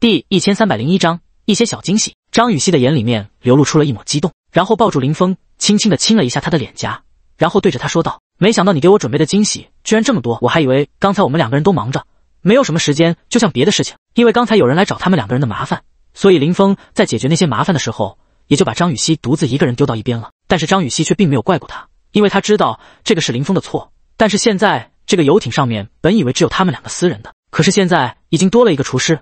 第一千三百零一章一些小惊喜。张雨熙的眼里面流露出了一抹激动，然后抱住林峰，轻轻的亲了一下他的脸颊，然后对着他说道：“没想到你给我准备的惊喜居然这么多，我还以为刚才我们两个人都忙着，没有什么时间，就像别的事情，因为刚才有人来找他们两个人的麻烦，所以林峰在解决那些麻烦的时候，也就把张雨熙独自一个人丢到一边了。但是张雨熙却并没有怪过他，因为他知道这个是林峰的错。但是现在这个游艇上面，本以为只有他们两个私人的，可是现在已经多了一个厨师。”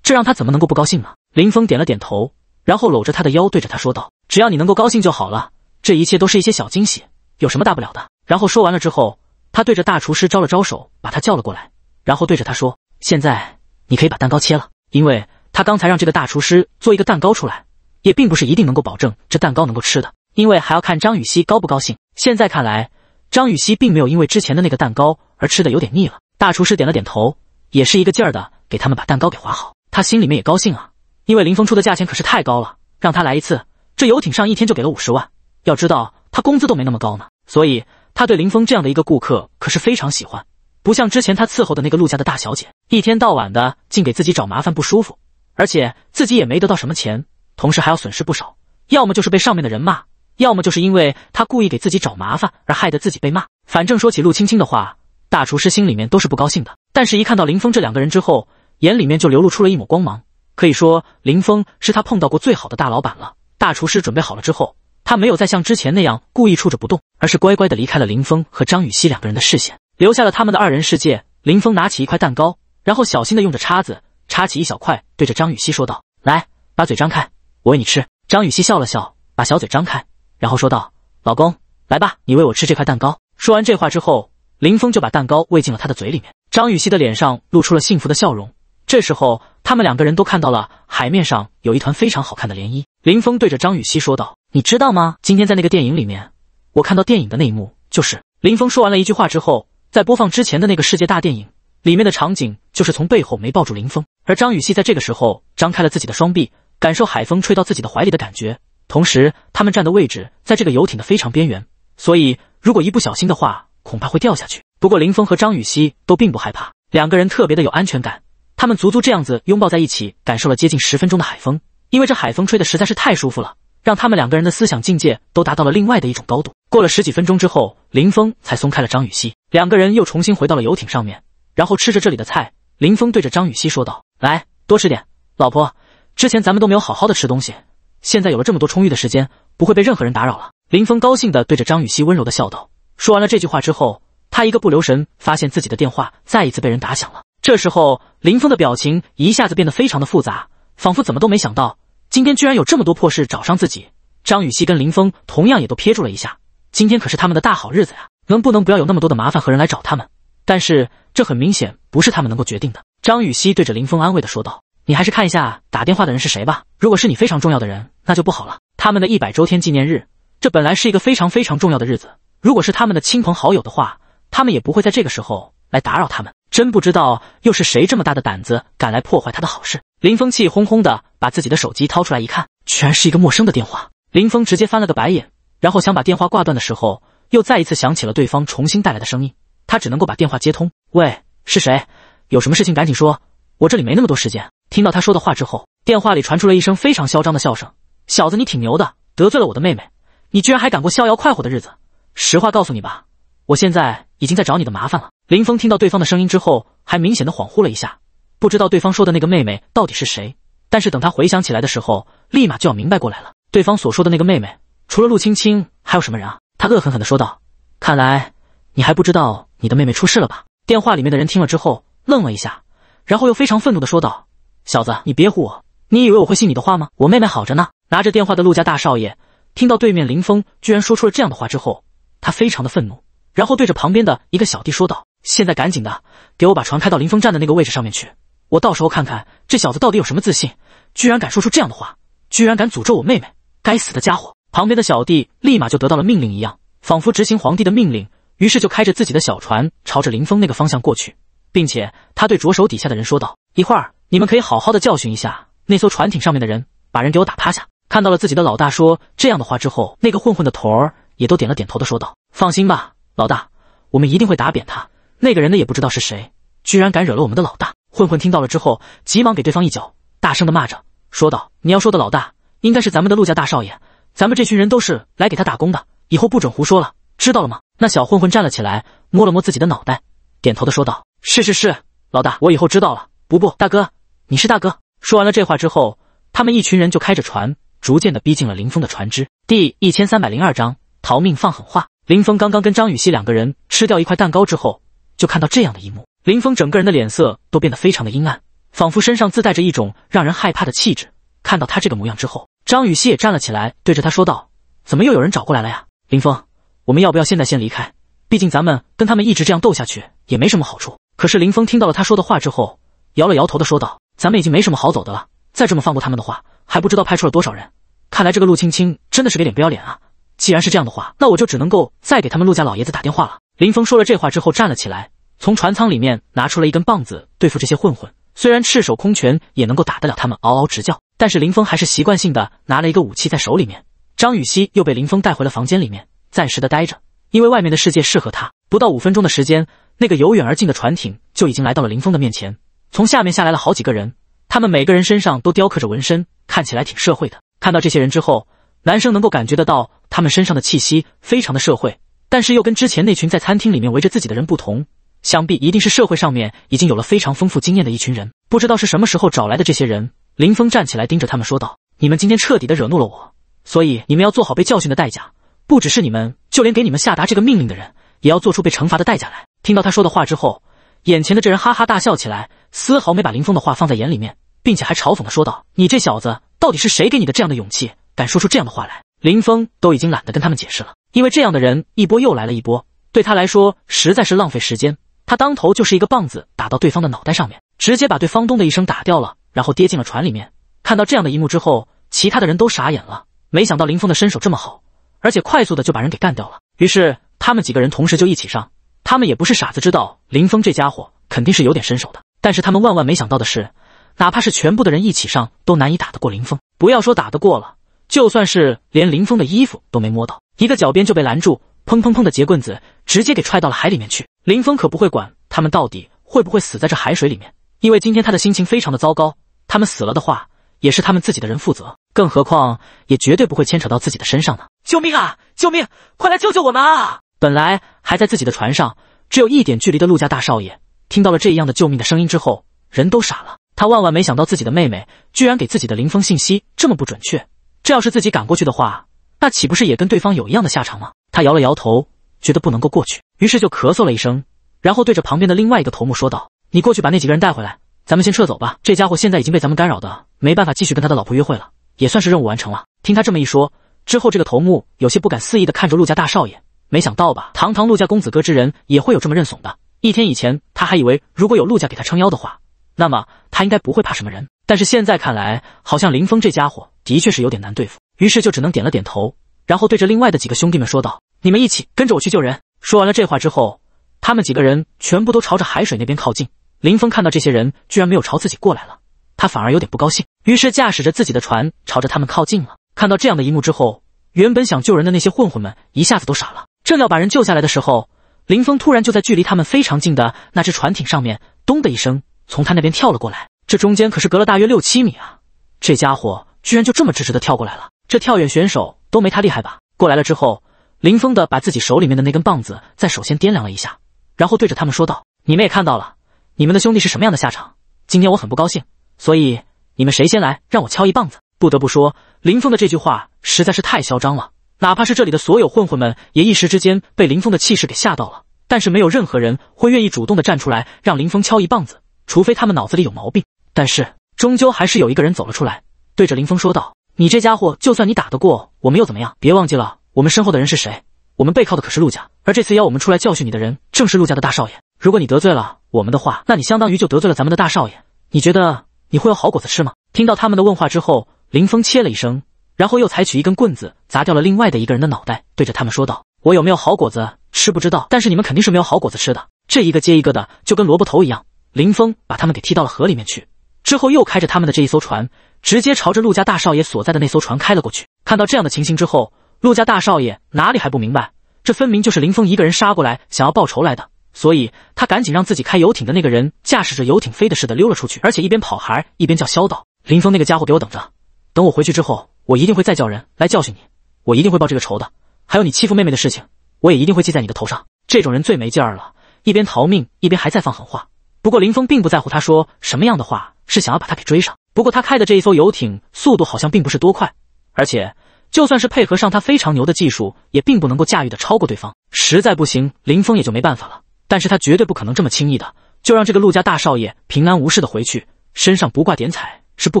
这让他怎么能够不高兴呢？林峰点了点头，然后搂着他的腰，对着他说道：“只要你能够高兴就好了，这一切都是一些小惊喜，有什么大不了的？”然后说完了之后，他对着大厨师招了招手，把他叫了过来，然后对着他说：“现在你可以把蛋糕切了，因为他刚才让这个大厨师做一个蛋糕出来，也并不是一定能够保证这蛋糕能够吃的，因为还要看张雨熙高不高兴。现在看来，张雨熙并没有因为之前的那个蛋糕而吃的有点腻了。”大厨师点了点头，也是一个劲儿的给他们把蛋糕给划好。他心里面也高兴啊，因为林峰出的价钱可是太高了，让他来一次，这游艇上一天就给了五十万，要知道他工资都没那么高呢，所以他对林峰这样的一个顾客可是非常喜欢，不像之前他伺候的那个陆家的大小姐，一天到晚的竟给自己找麻烦，不舒服，而且自己也没得到什么钱，同时还要损失不少，要么就是被上面的人骂，要么就是因为他故意给自己找麻烦而害得自己被骂，反正说起陆青青的话，大厨师心里面都是不高兴的，但是一看到林峰这两个人之后。眼里面就流露出了一抹光芒，可以说林峰是他碰到过最好的大老板了。大厨师准备好了之后，他没有再像之前那样故意处着不动，而是乖乖的离开了林峰和张雨熙两个人的视线，留下了他们的二人世界。林峰拿起一块蛋糕，然后小心的用着叉子插起一小块，对着张雨熙说道：“来，把嘴张开，我喂你吃。”张雨熙笑了笑，把小嘴张开，然后说道：“老公，来吧，你喂我吃这块蛋糕。”说完这话之后，林峰就把蛋糕喂进了他的嘴里面。张雨熙的脸上露出了幸福的笑容。这时候，他们两个人都看到了海面上有一团非常好看的涟漪。林峰对着张雨绮说道：“你知道吗？今天在那个电影里面，我看到电影的那一幕就是……”林峰说完了一句话之后，在播放之前的那个世界大电影里面的场景就是从背后没抱住林峰，而张雨绮在这个时候张开了自己的双臂，感受海风吹到自己的怀里的感觉。同时，他们站的位置在这个游艇的非常边缘，所以如果一不小心的话，恐怕会掉下去。不过，林峰和张雨熙都并不害怕，两个人特别的有安全感。他们足足这样子拥抱在一起，感受了接近十分钟的海风，因为这海风吹的实在是太舒服了，让他们两个人的思想境界都达到了另外的一种高度。过了十几分钟之后，林峰才松开了张雨熙，两个人又重新回到了游艇上面，然后吃着这里的菜。林峰对着张雨熙说道：“来，多吃点，老婆。之前咱们都没有好好的吃东西，现在有了这么多充裕的时间，不会被任何人打扰了。”林峰高兴的对着张雨熙温柔的笑道。说完了这句话之后，他一个不留神，发现自己的电话再一次被人打响了。这时候，林峰的表情一下子变得非常的复杂，仿佛怎么都没想到，今天居然有这么多破事找上自己。张雨熙跟林峰同样也都撇住了一下，今天可是他们的大好日子呀，能不能不要有那么多的麻烦和人来找他们？但是这很明显不是他们能够决定的。张雨熙对着林峰安慰的说道：“你还是看一下打电话的人是谁吧，如果是你非常重要的人，那就不好了。他们的一百周天纪念日，这本来是一个非常非常重要的日子，如果是他们的亲朋好友的话，他们也不会在这个时候来打扰他们。”真不知道又是谁这么大的胆子敢来破坏他的好事。林峰气哄哄的把自己的手机掏出来一看，居然是一个陌生的电话。林峰直接翻了个白眼，然后想把电话挂断的时候，又再一次响起了对方重新带来的声音。他只能够把电话接通。喂，是谁？有什么事情赶紧说，我这里没那么多时间。听到他说的话之后，电话里传出了一声非常嚣张的笑声。小子，你挺牛的，得罪了我的妹妹，你居然还敢过逍遥快活的日子。实话告诉你吧，我现在已经在找你的麻烦了。林峰听到对方的声音之后，还明显的恍惚了一下，不知道对方说的那个妹妹到底是谁。但是等他回想起来的时候，立马就要明白过来了。对方所说的那个妹妹，除了陆青青，还有什么人啊？他恶狠狠地说道：“看来你还不知道你的妹妹出事了吧？”电话里面的人听了之后愣了一下，然后又非常愤怒的说道：“小子，你别唬我，你以为我会信你的话吗？我妹妹好着呢。”拿着电话的陆家大少爷听到对面林峰居然说出了这样的话之后，他非常的愤怒，然后对着旁边的一个小弟说道。现在赶紧的，给我把船开到林峰站的那个位置上面去！我到时候看看这小子到底有什么自信，居然敢说出这样的话，居然敢诅咒我妹妹！该死的家伙！旁边的小弟立马就得到了命令一样，仿佛执行皇帝的命令，于是就开着自己的小船朝着林峰那个方向过去，并且他对着手底下的人说道：“一会儿你们可以好好的教训一下那艘船艇上面的人，把人给我打趴下！”看到了自己的老大说这样的话之后，那个混混的头儿也都点了点头的说道：“放心吧，老大，我们一定会打扁他。”那个人的也不知道是谁，居然敢惹了我们的老大！混混听到了之后，急忙给对方一脚，大声的骂着说道：“你要说的老大，应该是咱们的陆家大少爷，咱们这群人都是来给他打工的，以后不准胡说了，知道了吗？”那小混混站了起来，摸了摸自己的脑袋，点头的说道：“是是是，老大，我以后知道了。不不，大哥，你是大哥。”说完了这话之后，他们一群人就开着船，逐渐的逼近了林峰的船只。第一千三百零二章逃命放狠话。林峰刚刚跟张雨熙两个人吃掉一块蛋糕之后。就看到这样的一幕，林峰整个人的脸色都变得非常的阴暗，仿佛身上自带着一种让人害怕的气质。看到他这个模样之后，张雨熙也站了起来，对着他说道：“怎么又有人找过来了呀？林峰，我们要不要现在先离开？毕竟咱们跟他们一直这样斗下去也没什么好处。”可是林峰听到了他说的话之后，摇了摇头的说道：“咱们已经没什么好走的了，再这么放过他们的话，还不知道派出了多少人。看来这个陆青青真的是给脸不要脸啊！既然是这样的话，那我就只能够再给他们陆家老爷子打电话了。”林峰说了这话之后，站了起来，从船舱里面拿出了一根棒子对付这些混混。虽然赤手空拳也能够打得了他们，嗷嗷直叫，但是林峰还是习惯性的拿了一个武器在手里面。张雨熙又被林峰带回了房间里面，暂时的待着，因为外面的世界适合他。不到五分钟的时间，那个由远而近的船艇就已经来到了林峰的面前，从下面下来了好几个人，他们每个人身上都雕刻着纹身，看起来挺社会的。看到这些人之后，男生能够感觉得到他们身上的气息非常的社会。但是又跟之前那群在餐厅里面围着自己的人不同，想必一定是社会上面已经有了非常丰富经验的一群人。不知道是什么时候找来的这些人，林峰站起来盯着他们说道：“你们今天彻底的惹怒了我，所以你们要做好被教训的代价。不只是你们，就连给你们下达这个命令的人，也要做出被惩罚的代价来。”听到他说的话之后，眼前的这人哈哈大笑起来，丝毫没把林峰的话放在眼里面，并且还嘲讽的说道：“你这小子，到底是谁给你的这样的勇气，敢说出这样的话来？”林峰都已经懒得跟他们解释了。因为这样的人一波又来了一波，对他来说实在是浪费时间。他当头就是一个棒子打到对方的脑袋上面，直接把对方咚的一声打掉了，然后跌进了船里面。看到这样的一幕之后，其他的人都傻眼了，没想到林峰的身手这么好，而且快速的就把人给干掉了。于是他们几个人同时就一起上，他们也不是傻子，知道林峰这家伙肯定是有点身手的。但是他们万万没想到的是，哪怕是全部的人一起上，都难以打得过林峰。不要说打得过了，就算是连林峰的衣服都没摸到。一个脚边就被拦住，砰砰砰的结棍子直接给踹到了海里面去。林峰可不会管他们到底会不会死在这海水里面，因为今天他的心情非常的糟糕。他们死了的话，也是他们自己的人负责，更何况也绝对不会牵扯到自己的身上呢！救命啊！救命！快来救救我们啊！本来还在自己的船上，只有一点距离的陆家大少爷，听到了这样的救命的声音之后，人都傻了。他万万没想到自己的妹妹居然给自己的林峰信息这么不准确，这要是自己赶过去的话。那岂不是也跟对方有一样的下场吗？他摇了摇头，觉得不能够过去，于是就咳嗽了一声，然后对着旁边的另外一个头目说道：“你过去把那几个人带回来，咱们先撤走吧。这家伙现在已经被咱们干扰的没办法继续跟他的老婆约会了，也算是任务完成了。”听他这么一说之后，这个头目有些不敢肆意的看着陆家大少爷，没想到吧，堂堂陆家公子哥之人也会有这么认怂的一天。以前他还以为如果有陆家给他撑腰的话，那么他应该不会怕什么人，但是现在看来，好像林峰这家伙的确是有点难对付。于是就只能点了点头，然后对着另外的几个兄弟们说道：“你们一起跟着我去救人。”说完了这话之后，他们几个人全部都朝着海水那边靠近。林峰看到这些人居然没有朝自己过来了，他反而有点不高兴。于是驾驶着自己的船朝着他们靠近了。看到这样的一幕之后，原本想救人的那些混混们一下子都傻了。正要把人救下来的时候，林峰突然就在距离他们非常近的那只船艇上面，咚的一声从他那边跳了过来。这中间可是隔了大约六七米啊！这家伙居然就这么直直的跳过来了。这跳远选手都没他厉害吧？过来了之后，林峰的把自己手里面的那根棒子在手先掂量了一下，然后对着他们说道：“你们也看到了，你们的兄弟是什么样的下场？今天我很不高兴，所以你们谁先来让我敲一棒子？”不得不说，林峰的这句话实在是太嚣张了，哪怕是这里的所有混混们也一时之间被林峰的气势给吓到了，但是没有任何人会愿意主动的站出来让林峰敲一棒子，除非他们脑子里有毛病。但是终究还是有一个人走了出来，对着林峰说道。你这家伙，就算你打得过我们又怎么样？别忘记了，我们身后的人是谁？我们背靠的可是陆家，而这次邀我们出来教训你的人，正是陆家的大少爷。如果你得罪了我们的话，那你相当于就得罪了咱们的大少爷。你觉得你会有好果子吃吗？听到他们的问话之后，林峰切了一声，然后又采取一根棍子砸掉了另外的一个人的脑袋，对着他们说道：“我有没有好果子吃不知道，但是你们肯定是没有好果子吃的。这一个接一个的就跟萝卜头一样。”林峰把他们给踢到了河里面去，之后又开着他们的这一艘船。直接朝着陆家大少爷所在的那艘船开了过去。看到这样的情形之后，陆家大少爷哪里还不明白，这分明就是林峰一个人杀过来想要报仇来的。所以，他赶紧让自己开游艇的那个人驾驶着游艇飞的似的溜了出去，而且一边跑还一边叫嚣道：“林峰那个家伙，给我等着！等我回去之后，我一定会再叫人来教训你，我一定会报这个仇的。还有你欺负妹妹的事情，我也一定会记在你的头上。”这种人最没劲儿了，一边逃命一边还在放狠话。不过林峰并不在乎他说什么样的话，是想要把他给追上。不过他开的这一艘游艇速度好像并不是多快，而且就算是配合上他非常牛的技术，也并不能够驾驭的超过对方。实在不行，林峰也就没办法了。但是他绝对不可能这么轻易的就让这个陆家大少爷平安无事的回去，身上不挂点彩是不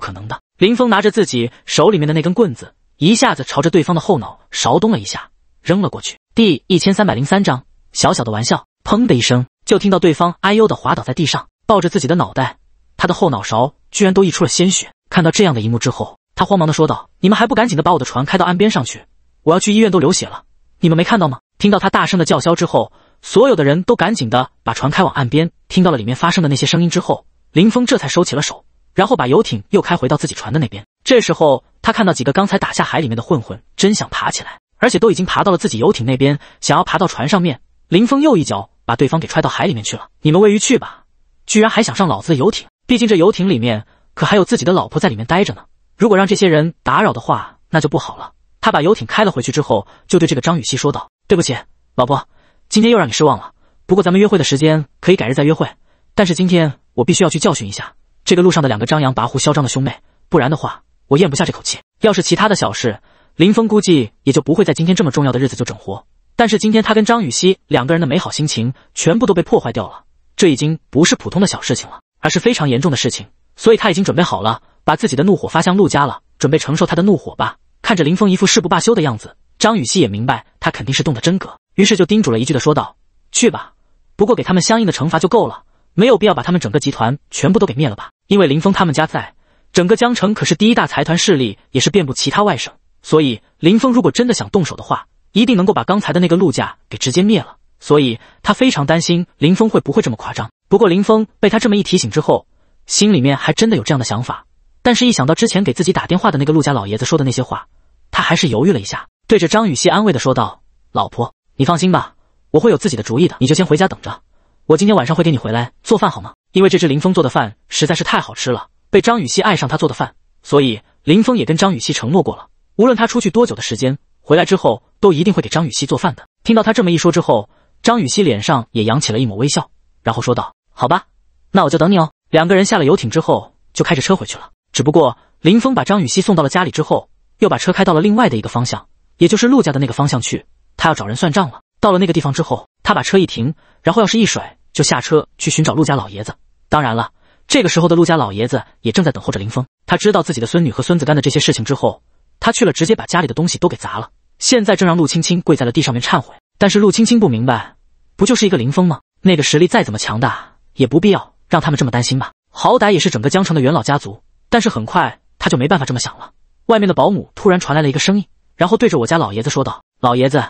可能的。林峰拿着自己手里面的那根棍子，一下子朝着对方的后脑勺咚了一下，扔了过去。第一千三百零三章小小的玩笑，砰的一声，就听到对方哎呦的滑倒在地上，抱着自己的脑袋。他的后脑勺居然都溢出了鲜血，看到这样的一幕之后，他慌忙的说道：“你们还不赶紧的把我的船开到岸边上去，我要去医院都流血了，你们没看到吗？”听到他大声的叫嚣之后，所有的人都赶紧的把船开往岸边。听到了里面发生的那些声音之后，林峰这才收起了手，然后把游艇又开回到自己船的那边。这时候，他看到几个刚才打下海里面的混混，真想爬起来，而且都已经爬到了自己游艇那边，想要爬到船上面。林峰又一脚把对方给踹到海里面去了。你们喂鱼去吧，居然还想上老子的游艇！毕竟这游艇里面可还有自己的老婆在里面待着呢。如果让这些人打扰的话，那就不好了。他把游艇开了回去之后，就对这个张雨熙说道：“对不起，老婆，今天又让你失望了。不过咱们约会的时间可以改日再约会。但是今天我必须要去教训一下这个路上的两个张扬跋扈、嚣张的兄妹，不然的话我咽不下这口气。要是其他的小事，林峰估计也就不会在今天这么重要的日子就整活。但是今天他跟张雨熙两个人的美好心情全部都被破坏掉了，这已经不是普通的小事情了。”而是非常严重的事情，所以他已经准备好了，把自己的怒火发向陆家了，准备承受他的怒火吧。看着林峰一副誓不罢休的样子，张雨溪也明白他肯定是动的真格，于是就叮嘱了一句的说道：“去吧，不过给他们相应的惩罚就够了，没有必要把他们整个集团全部都给灭了吧。因为林峰他们家在整个江城可是第一大财团势力，也是遍布其他外省，所以林峰如果真的想动手的话，一定能够把刚才的那个陆家给直接灭了。所以他非常担心林峰会不会这么夸张。”不过林峰被他这么一提醒之后，心里面还真的有这样的想法，但是一想到之前给自己打电话的那个陆家老爷子说的那些话，他还是犹豫了一下，对着张雨熙安慰的说道：“老婆，你放心吧，我会有自己的主意的，你就先回家等着，我今天晚上会给你回来做饭，好吗？”因为这只林峰做的饭实在是太好吃了，被张雨熙爱上他做的饭，所以林峰也跟张雨熙承诺过了，无论他出去多久的时间，回来之后都一定会给张雨熙做饭的。听到他这么一说之后，张雨熙脸上也扬起了一抹微笑，然后说道。好吧，那我就等你哦。两个人下了游艇之后，就开着车回去了。只不过林峰把张雨熙送到了家里之后，又把车开到了另外的一个方向，也就是陆家的那个方向去。他要找人算账了。到了那个地方之后，他把车一停，然后要是一甩，就下车去寻找陆家老爷子。当然了，这个时候的陆家老爷子也正在等候着林峰。他知道自己的孙女和孙子干的这些事情之后，他去了，直接把家里的东西都给砸了。现在正让陆青青跪在了地上面忏悔。但是陆青青不明白，不就是一个林峰吗？那个实力再怎么强大？也不必要让他们这么担心吧，好歹也是整个江城的元老家族。但是很快他就没办法这么想了。外面的保姆突然传来了一个声音，然后对着我家老爷子说道：“老爷子，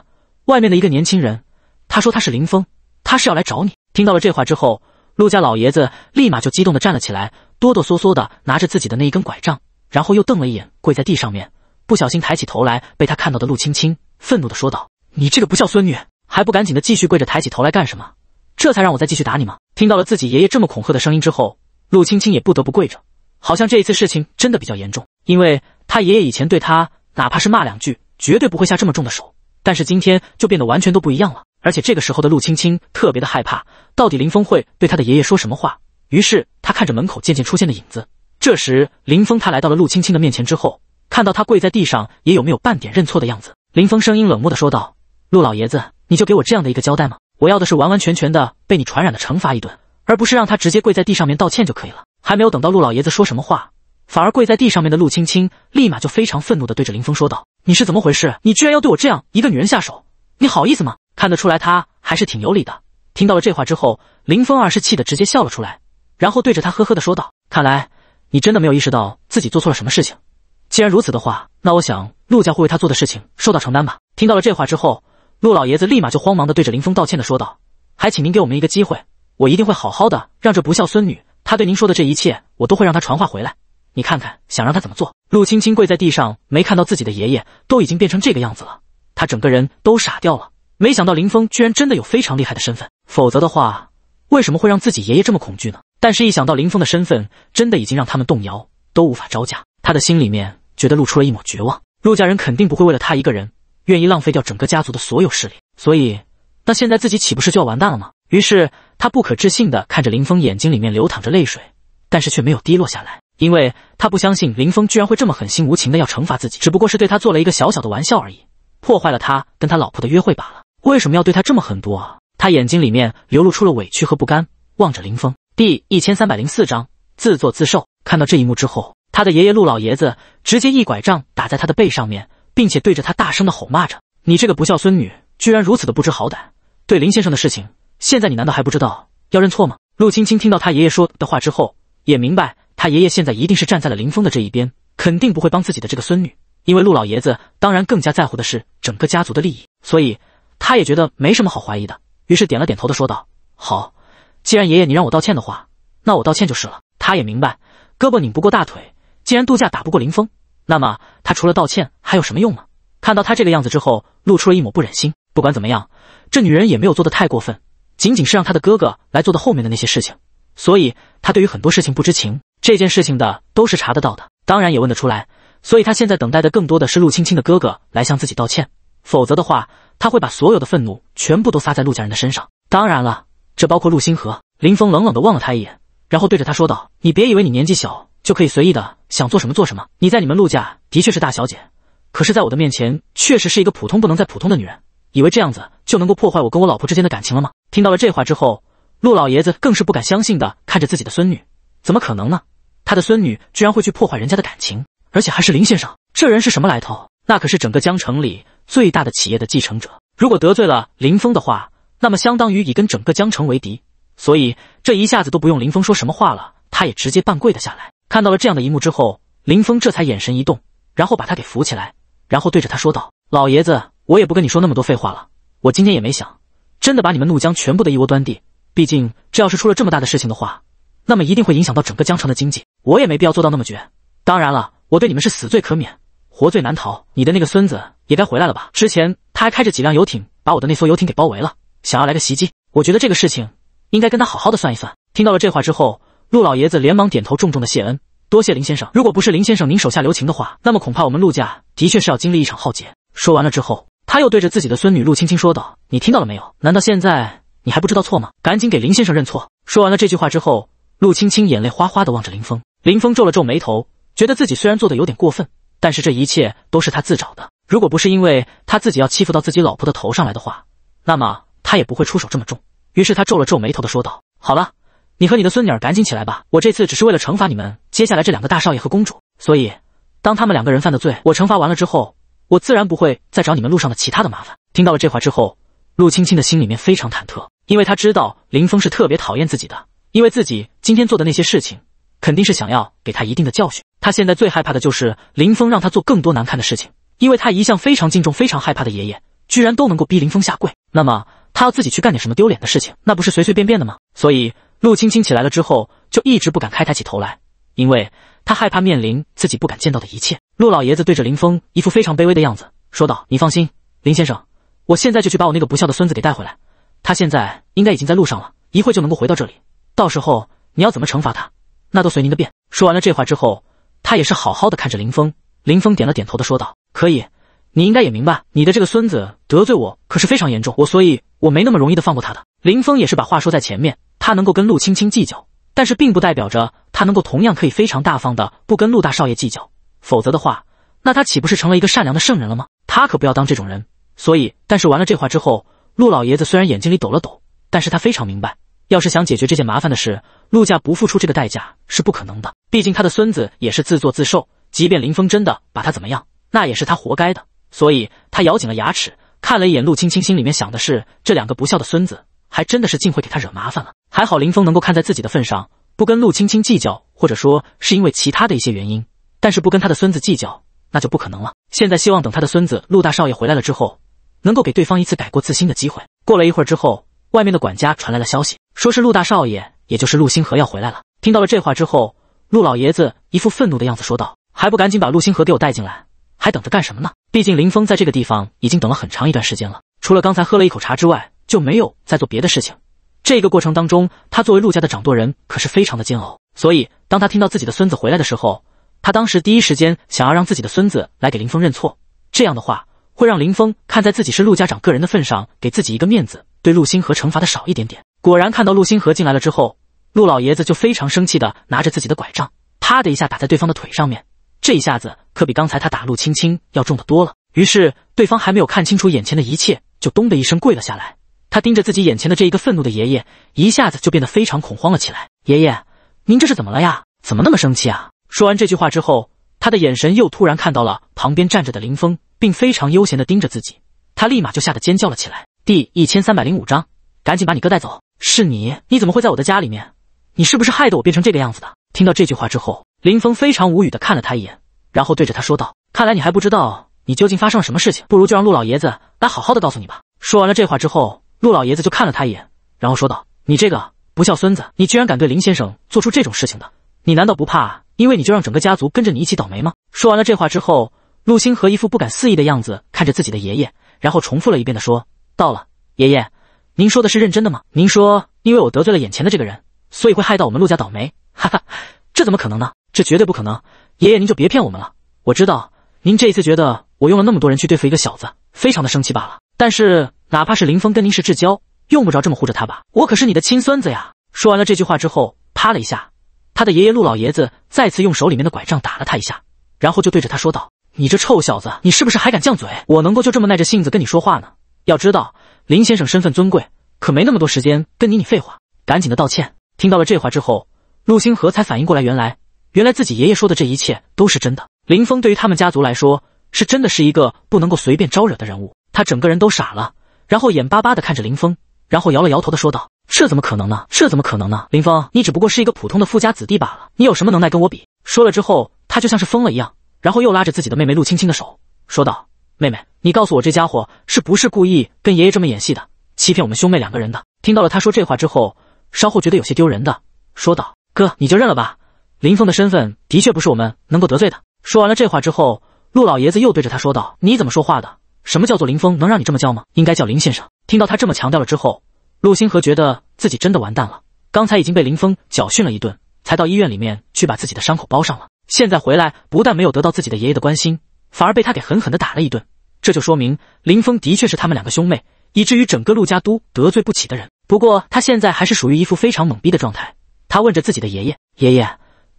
外面的一个年轻人，他说他是林峰，他是要来找你。”听到了这话之后，陆家老爷子立马就激动的站了起来，哆哆嗦嗦的拿着自己的那一根拐杖，然后又瞪了一眼跪在地上面不小心抬起头来被他看到的陆青青，愤怒的说道：“你这个不孝孙女，还不赶紧的继续跪着，抬起头来干什么？”这才让我再继续打你吗？听到了自己爷爷这么恐吓的声音之后，陆青青也不得不跪着，好像这一次事情真的比较严重，因为他爷爷以前对他哪怕是骂两句，绝对不会下这么重的手，但是今天就变得完全都不一样了。而且这个时候的陆青青特别的害怕，到底林峰会对他的爷爷说什么话？于是他看着门口渐渐出现的影子。这时林峰他来到了陆青青的面前之后，看到他跪在地上，也有没有半点认错的样子。林峰声音冷漠的说道：“陆老爷子，你就给我这样的一个交代吗？”我要的是完完全全的被你传染的惩罚一顿，而不是让他直接跪在地上面道歉就可以了。还没有等到陆老爷子说什么话，反而跪在地上面的陆青青立马就非常愤怒的对着林峰说道：“你是怎么回事？你居然要对我这样一个女人下手，你好意思吗？”看得出来，他还是挺有理的。听到了这话之后，林峰二是气得直接笑了出来，然后对着他呵呵的说道：“看来你真的没有意识到自己做错了什么事情。既然如此的话，那我想陆家会为他做的事情受到承担吧。”听到了这话之后。陆老爷子立马就慌忙的对着林峰道歉的说道：“还请您给我们一个机会，我一定会好好的让这不孝孙女，她对您说的这一切，我都会让她传话回来。你看看，想让她怎么做？”陆青青跪在地上，没看到自己的爷爷都已经变成这个样子了，他整个人都傻掉了。没想到林峰居然真的有非常厉害的身份，否则的话，为什么会让自己爷爷这么恐惧呢？但是，一想到林峰的身份真的已经让他们动摇，都无法招架，他的心里面觉得露出了一抹绝望。陆家人肯定不会为了他一个人。愿意浪费掉整个家族的所有势力，所以那现在自己岂不是就要完蛋了吗？于是他不可置信的看着林峰，眼睛里面流淌着泪水，但是却没有滴落下来，因为他不相信林峰居然会这么狠心无情的要惩罚自己，只不过是对他做了一个小小的玩笑而已，破坏了他跟他老婆的约会罢了。为什么要对他这么狠毒啊？他眼睛里面流露出了委屈和不甘，望着林峰。第一千三百零四章自作自受。看到这一幕之后，他的爷爷陆老爷子直接一拐杖打在他的背上面。并且对着他大声的吼骂着：“你这个不孝孙女，居然如此的不知好歹！对林先生的事情，现在你难道还不知道要认错吗？”陆青青听到他爷爷说的话之后，也明白他爷爷现在一定是站在了林峰的这一边，肯定不会帮自己的这个孙女，因为陆老爷子当然更加在乎的是整个家族的利益，所以他也觉得没什么好怀疑的，于是点了点头的说道：“好，既然爷爷你让我道歉的话，那我道歉就是了。”他也明白胳膊拧不过大腿，既然度假打不过林峰。那么他除了道歉还有什么用呢？看到他这个样子之后，露出了一抹不忍心。不管怎么样，这女人也没有做的太过分，仅仅是让他的哥哥来做的后面的那些事情，所以她对于很多事情不知情。这件事情的都是查得到的，当然也问得出来。所以她现在等待的更多的是陆青青的哥哥来向自己道歉，否则的话，他会把所有的愤怒全部都撒在陆家人的身上。当然了，这包括陆星河。林峰冷冷的望了他一眼，然后对着他说道：“你别以为你年纪小。”就可以随意的想做什么做什么。你在你们陆家的确是大小姐，可是，在我的面前，确实是一个普通不能再普通的女人。以为这样子就能够破坏我跟我老婆之间的感情了吗？听到了这话之后，陆老爷子更是不敢相信的看着自己的孙女，怎么可能呢？他的孙女居然会去破坏人家的感情，而且还是林先生，这人是什么来头？那可是整个江城里最大的企业的继承者。如果得罪了林峰的话，那么相当于已跟整个江城为敌。所以这一下子都不用林峰说什么话了，他也直接半跪的下来。看到了这样的一幕之后，林峰这才眼神一动，然后把他给扶起来，然后对着他说道：“老爷子，我也不跟你说那么多废话了。我今天也没想真的把你们怒江全部的一窝端地，毕竟这要是出了这么大的事情的话，那么一定会影响到整个江城的经济。我也没必要做到那么绝。当然了，我对你们是死罪可免，活罪难逃。你的那个孙子也该回来了吧？之前他还开着几辆游艇把我的那艘游艇给包围了，想要来个袭击。我觉得这个事情应该跟他好好的算一算。”听到了这话之后，陆老爷子连忙点头，重重的谢恩。多谢林先生，如果不是林先生您手下留情的话，那么恐怕我们陆家的确是要经历一场浩劫。说完了之后，他又对着自己的孙女陆青青说道：“你听到了没有？难道现在你还不知道错吗？赶紧给林先生认错。”说完了这句话之后，陆青青眼泪哗哗的望着林峰。林峰皱了皱眉头，觉得自己虽然做的有点过分，但是这一切都是他自找的。如果不是因为他自己要欺负到自己老婆的头上来的话，那么他也不会出手这么重。于是他皱了皱眉头的说道：“好了，你和你的孙女儿赶紧起来吧，我这次只是为了惩罚你们。”接下来这两个大少爷和公主，所以当他们两个人犯的罪我惩罚完了之后，我自然不会再找你们路上的其他的麻烦。听到了这话之后，陆青青的心里面非常忐忑，因为她知道林峰是特别讨厌自己的，因为自己今天做的那些事情，肯定是想要给他一定的教训。他现在最害怕的就是林峰让他做更多难看的事情，因为他一向非常敬重、非常害怕的爷爷，居然都能够逼林峰下跪，那么他要自己去干点什么丢脸的事情，那不是随随便便的吗？所以陆青青起来了之后，就一直不敢开抬起头来。因为他害怕面临自己不敢见到的一切。陆老爷子对着林峰一副非常卑微的样子，说道：“你放心，林先生，我现在就去把我那个不孝的孙子给带回来。他现在应该已经在路上了，一会就能够回到这里。到时候你要怎么惩罚他，那都随您的便。”说完了这话之后，他也是好好的看着林峰。林峰点了点头的说道：“可以，你应该也明白，你的这个孙子得罪我可是非常严重，我所以我没那么容易的放过他的。”林峰也是把话说在前面，他能够跟陆青青计较。但是并不代表着他能够同样可以非常大方的不跟陆大少爷计较，否则的话，那他岂不是成了一个善良的圣人了吗？他可不要当这种人。所以，但是完了这话之后，陆老爷子虽然眼睛里抖了抖，但是他非常明白，要是想解决这件麻烦的事，陆家不付出这个代价是不可能的。毕竟他的孙子也是自作自受，即便林峰真的把他怎么样，那也是他活该的。所以，他咬紧了牙齿，看了一眼陆青青，心里面想的是，这两个不孝的孙子，还真的是竟会给他惹麻烦了。还好林峰能够看在自己的份上不跟陆青青计较，或者说是因为其他的一些原因，但是不跟他的孙子计较那就不可能了。现在希望等他的孙子陆大少爷回来了之后，能够给对方一次改过自新的机会。过了一会儿之后，外面的管家传来了消息，说是陆大少爷，也就是陆星河要回来了。听到了这话之后，陆老爷子一副愤怒的样子说道：“还不赶紧把陆星河给我带进来，还等着干什么呢？毕竟林峰在这个地方已经等了很长一段时间了，除了刚才喝了一口茶之外，就没有再做别的事情。”这个过程当中，他作为陆家的掌舵人，可是非常的煎熬。所以，当他听到自己的孙子回来的时候，他当时第一时间想要让自己的孙子来给林峰认错，这样的话会让林峰看在自己是陆家长个人的份上，给自己一个面子，对陆星河惩罚的少一点点。果然，看到陆星河进来了之后，陆老爷子就非常生气的拿着自己的拐杖，啪的一下打在对方的腿上面。这一下子可比刚才他打陆青青要重的多了。于是，对方还没有看清楚眼前的一切，就咚的一声跪了下来。他盯着自己眼前的这一个愤怒的爷爷，一下子就变得非常恐慌了起来。“爷爷，您这是怎么了呀？怎么那么生气啊？”说完这句话之后，他的眼神又突然看到了旁边站着的林峰，并非常悠闲的盯着自己。他立马就吓得尖叫了起来。第一千三百零五章，赶紧把你哥带走！是你？你怎么会在我的家里面？你是不是害得我变成这个样子的？听到这句话之后，林峰非常无语的看了他一眼，然后对着他说道：“看来你还不知道你究竟发生了什么事情，不如就让陆老爷子来好好的告诉你吧。”说完了这话之后。陆老爷子就看了他一眼，然后说道：“你这个不孝孙子，你居然敢对林先生做出这种事情的，你难道不怕？因为你就让整个家族跟着你一起倒霉吗？”说完了这话之后，陆星河一副不敢肆意的样子看着自己的爷爷，然后重复了一遍的说：“到了，爷爷，您说的是认真的吗？您说因为我得罪了眼前的这个人，所以会害到我们陆家倒霉？哈哈，这怎么可能呢？这绝对不可能！爷爷，您就别骗我们了。我知道您这一次觉得我用了那么多人去对付一个小子，非常的生气罢了。”但是，哪怕是林峰跟您是至交，用不着这么护着他吧？我可是你的亲孙子呀！说完了这句话之后，啪了一下，他的爷爷陆老爷子再次用手里面的拐杖打了他一下，然后就对着他说道：“你这臭小子，你是不是还敢犟嘴？我能够就这么耐着性子跟你说话呢？要知道，林先生身份尊贵，可没那么多时间跟你你废话，赶紧的道歉！”听到了这话之后，陆星河才反应过来，原来，原来自己爷爷说的这一切都是真的。林峰对于他们家族来说，是真的是一个不能够随便招惹的人物。他整个人都傻了，然后眼巴巴的看着林峰，然后摇了摇头的说道：“这怎么可能呢？这怎么可能呢？林峰，你只不过是一个普通的富家子弟罢了，你有什么能耐跟我比？”说了之后，他就像是疯了一样，然后又拉着自己的妹妹陆青青的手，说道：“妹妹，你告诉我这家伙是不是故意跟爷爷这么演戏的，欺骗我们兄妹两个人的？”听到了他说这话之后，稍后觉得有些丢人的，说道：“哥，你就认了吧。林峰的身份的确不是我们能够得罪的。”说完了这话之后，陆老爷子又对着他说道：“你怎么说话的？”什么叫做林峰？能让你这么叫吗？应该叫林先生。听到他这么强调了之后，陆星河觉得自己真的完蛋了。刚才已经被林峰教训了一顿，才到医院里面去把自己的伤口包上了。现在回来，不但没有得到自己的爷爷的关心，反而被他给狠狠的打了一顿。这就说明林峰的确是他们两个兄妹，以至于整个陆家都得罪不起的人。不过他现在还是属于一副非常懵逼的状态。他问着自己的爷爷：“爷爷，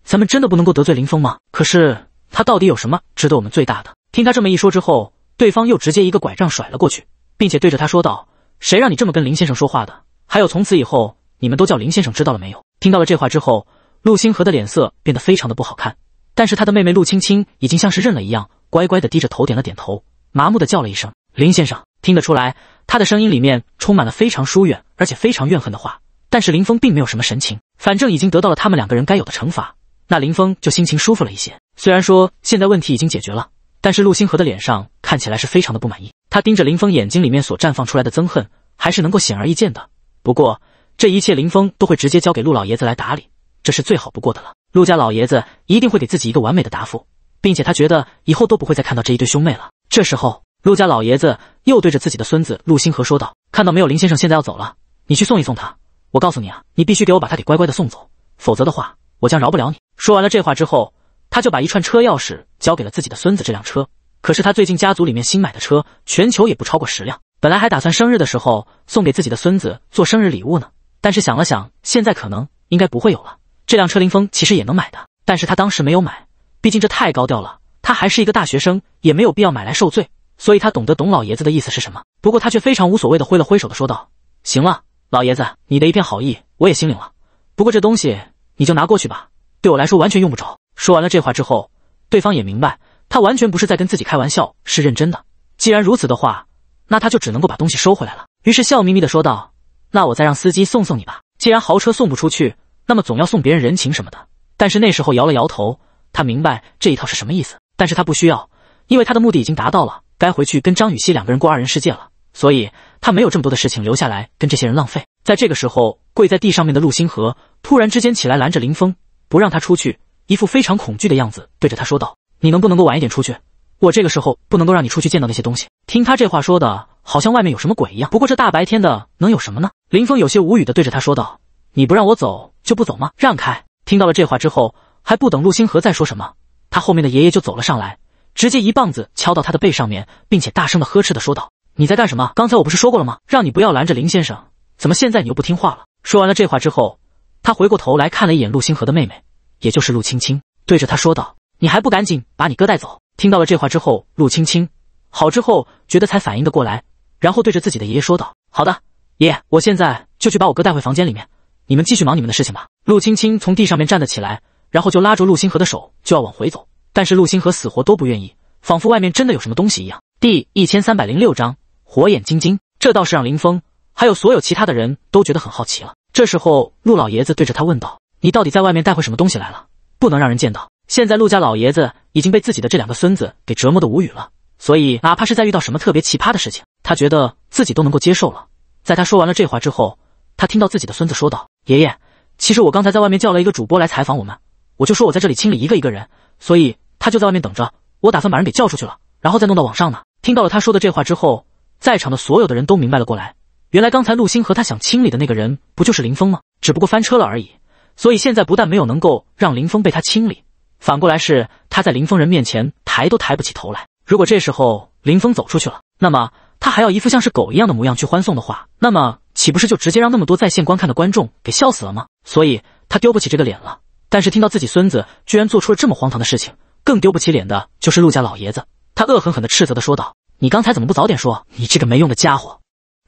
咱们真的不能够得罪林峰吗？可是他到底有什么值得我们最大的？”听他这么一说之后。对方又直接一个拐杖甩了过去，并且对着他说道：“谁让你这么跟林先生说话的？还有，从此以后你们都叫林先生，知道了没有？”听到了这话之后，陆星河的脸色变得非常的不好看，但是他的妹妹陆青青已经像是认了一样，乖乖的低着头点了点头，麻木的叫了一声“林先生”。听得出来，他的声音里面充满了非常疏远而且非常怨恨的话。但是林峰并没有什么神情，反正已经得到了他们两个人该有的惩罚，那林峰就心情舒服了一些。虽然说现在问题已经解决了。但是陆星河的脸上看起来是非常的不满意，他盯着林峰，眼睛里面所绽放出来的憎恨还是能够显而易见的。不过这一切林峰都会直接交给陆老爷子来打理，这是最好不过的了。陆家老爷子一定会给自己一个完美的答复，并且他觉得以后都不会再看到这一对兄妹了。这时候，陆家老爷子又对着自己的孙子陆星河说道：“看到没有，林先生现在要走了，你去送一送他。我告诉你啊，你必须给我把他给乖乖的送走，否则的话，我将饶不了你。”说完了这话之后。他就把一串车钥匙交给了自己的孙子。这辆车可是他最近家族里面新买的车，全球也不超过十辆。本来还打算生日的时候送给自己的孙子做生日礼物呢，但是想了想，现在可能应该不会有了。这辆车林峰其实也能买的，但是他当时没有买，毕竟这太高调了。他还是一个大学生，也没有必要买来受罪。所以他懂得董老爷子的意思是什么。不过他却非常无所谓的挥了挥手的说道：“行了，老爷子，你的一片好意我也心领了。不过这东西你就拿过去吧，对我来说完全用不着。”说完了这话之后，对方也明白他完全不是在跟自己开玩笑，是认真的。既然如此的话，那他就只能够把东西收回来了。于是笑眯眯的说道：“那我再让司机送送你吧。既然豪车送不出去，那么总要送别人人情什么的。”但是那时候摇了摇头，他明白这一套是什么意思，但是他不需要，因为他的目的已经达到了，该回去跟张雨熙两个人过二人世界了。所以他没有这么多的事情留下来跟这些人浪费。在这个时候，跪在地上面的陆星河突然之间起来拦着林峰，不让他出去。一副非常恐惧的样子，对着他说道：“你能不能够晚一点出去？我这个时候不能够让你出去见到那些东西。”听他这话说的，好像外面有什么鬼一样。不过这大白天的，能有什么呢？林峰有些无语的对着他说道：“你不让我走就不走吗？让开！”听到了这话之后，还不等陆星河再说什么，他后面的爷爷就走了上来，直接一棒子敲到他的背上面，并且大声的呵斥的说道：“你在干什么？刚才我不是说过了吗？让你不要拦着林先生，怎么现在你又不听话了？”说完了这话之后，他回过头来看了一眼陆星河的妹妹。也就是陆青青对着他说道：“你还不赶紧把你哥带走！”听到了这话之后，陆青青好之后觉得才反应的过来，然后对着自己的爷爷说道：“好的，爷爷，我现在就去把我哥带回房间里面，你们继续忙你们的事情吧。”陆青青从地上面站了起来，然后就拉着陆星河的手就要往回走，但是陆星河死活都不愿意，仿佛外面真的有什么东西一样。第一千三百零六章火眼金睛，这倒是让林峰还有所有其他的人都觉得很好奇了。这时候，陆老爷子对着他问道。你到底在外面带回什么东西来了？不能让人见到。现在陆家老爷子已经被自己的这两个孙子给折磨的无语了，所以哪怕是在遇到什么特别奇葩的事情，他觉得自己都能够接受了。在他说完了这话之后，他听到自己的孙子说道：“爷爷，其实我刚才在外面叫了一个主播来采访我们，我就说我在这里清理一个一个人，所以他就在外面等着。我打算把人给叫出去了，然后再弄到网上呢。”听到了他说的这话之后，在场的所有的人都明白了过来，原来刚才陆星和他想清理的那个人不就是林峰吗？只不过翻车了而已。所以现在不但没有能够让林峰被他清理，反过来是他在林峰人面前抬都抬不起头来。如果这时候林峰走出去了，那么他还要一副像是狗一样的模样去欢送的话，那么岂不是就直接让那么多在线观看的观众给笑死了吗？所以他丢不起这个脸了。但是听到自己孙子居然做出了这么荒唐的事情，更丢不起脸的就是陆家老爷子，他恶狠狠地斥责地说道：“你刚才怎么不早点说？你这个没用的家伙，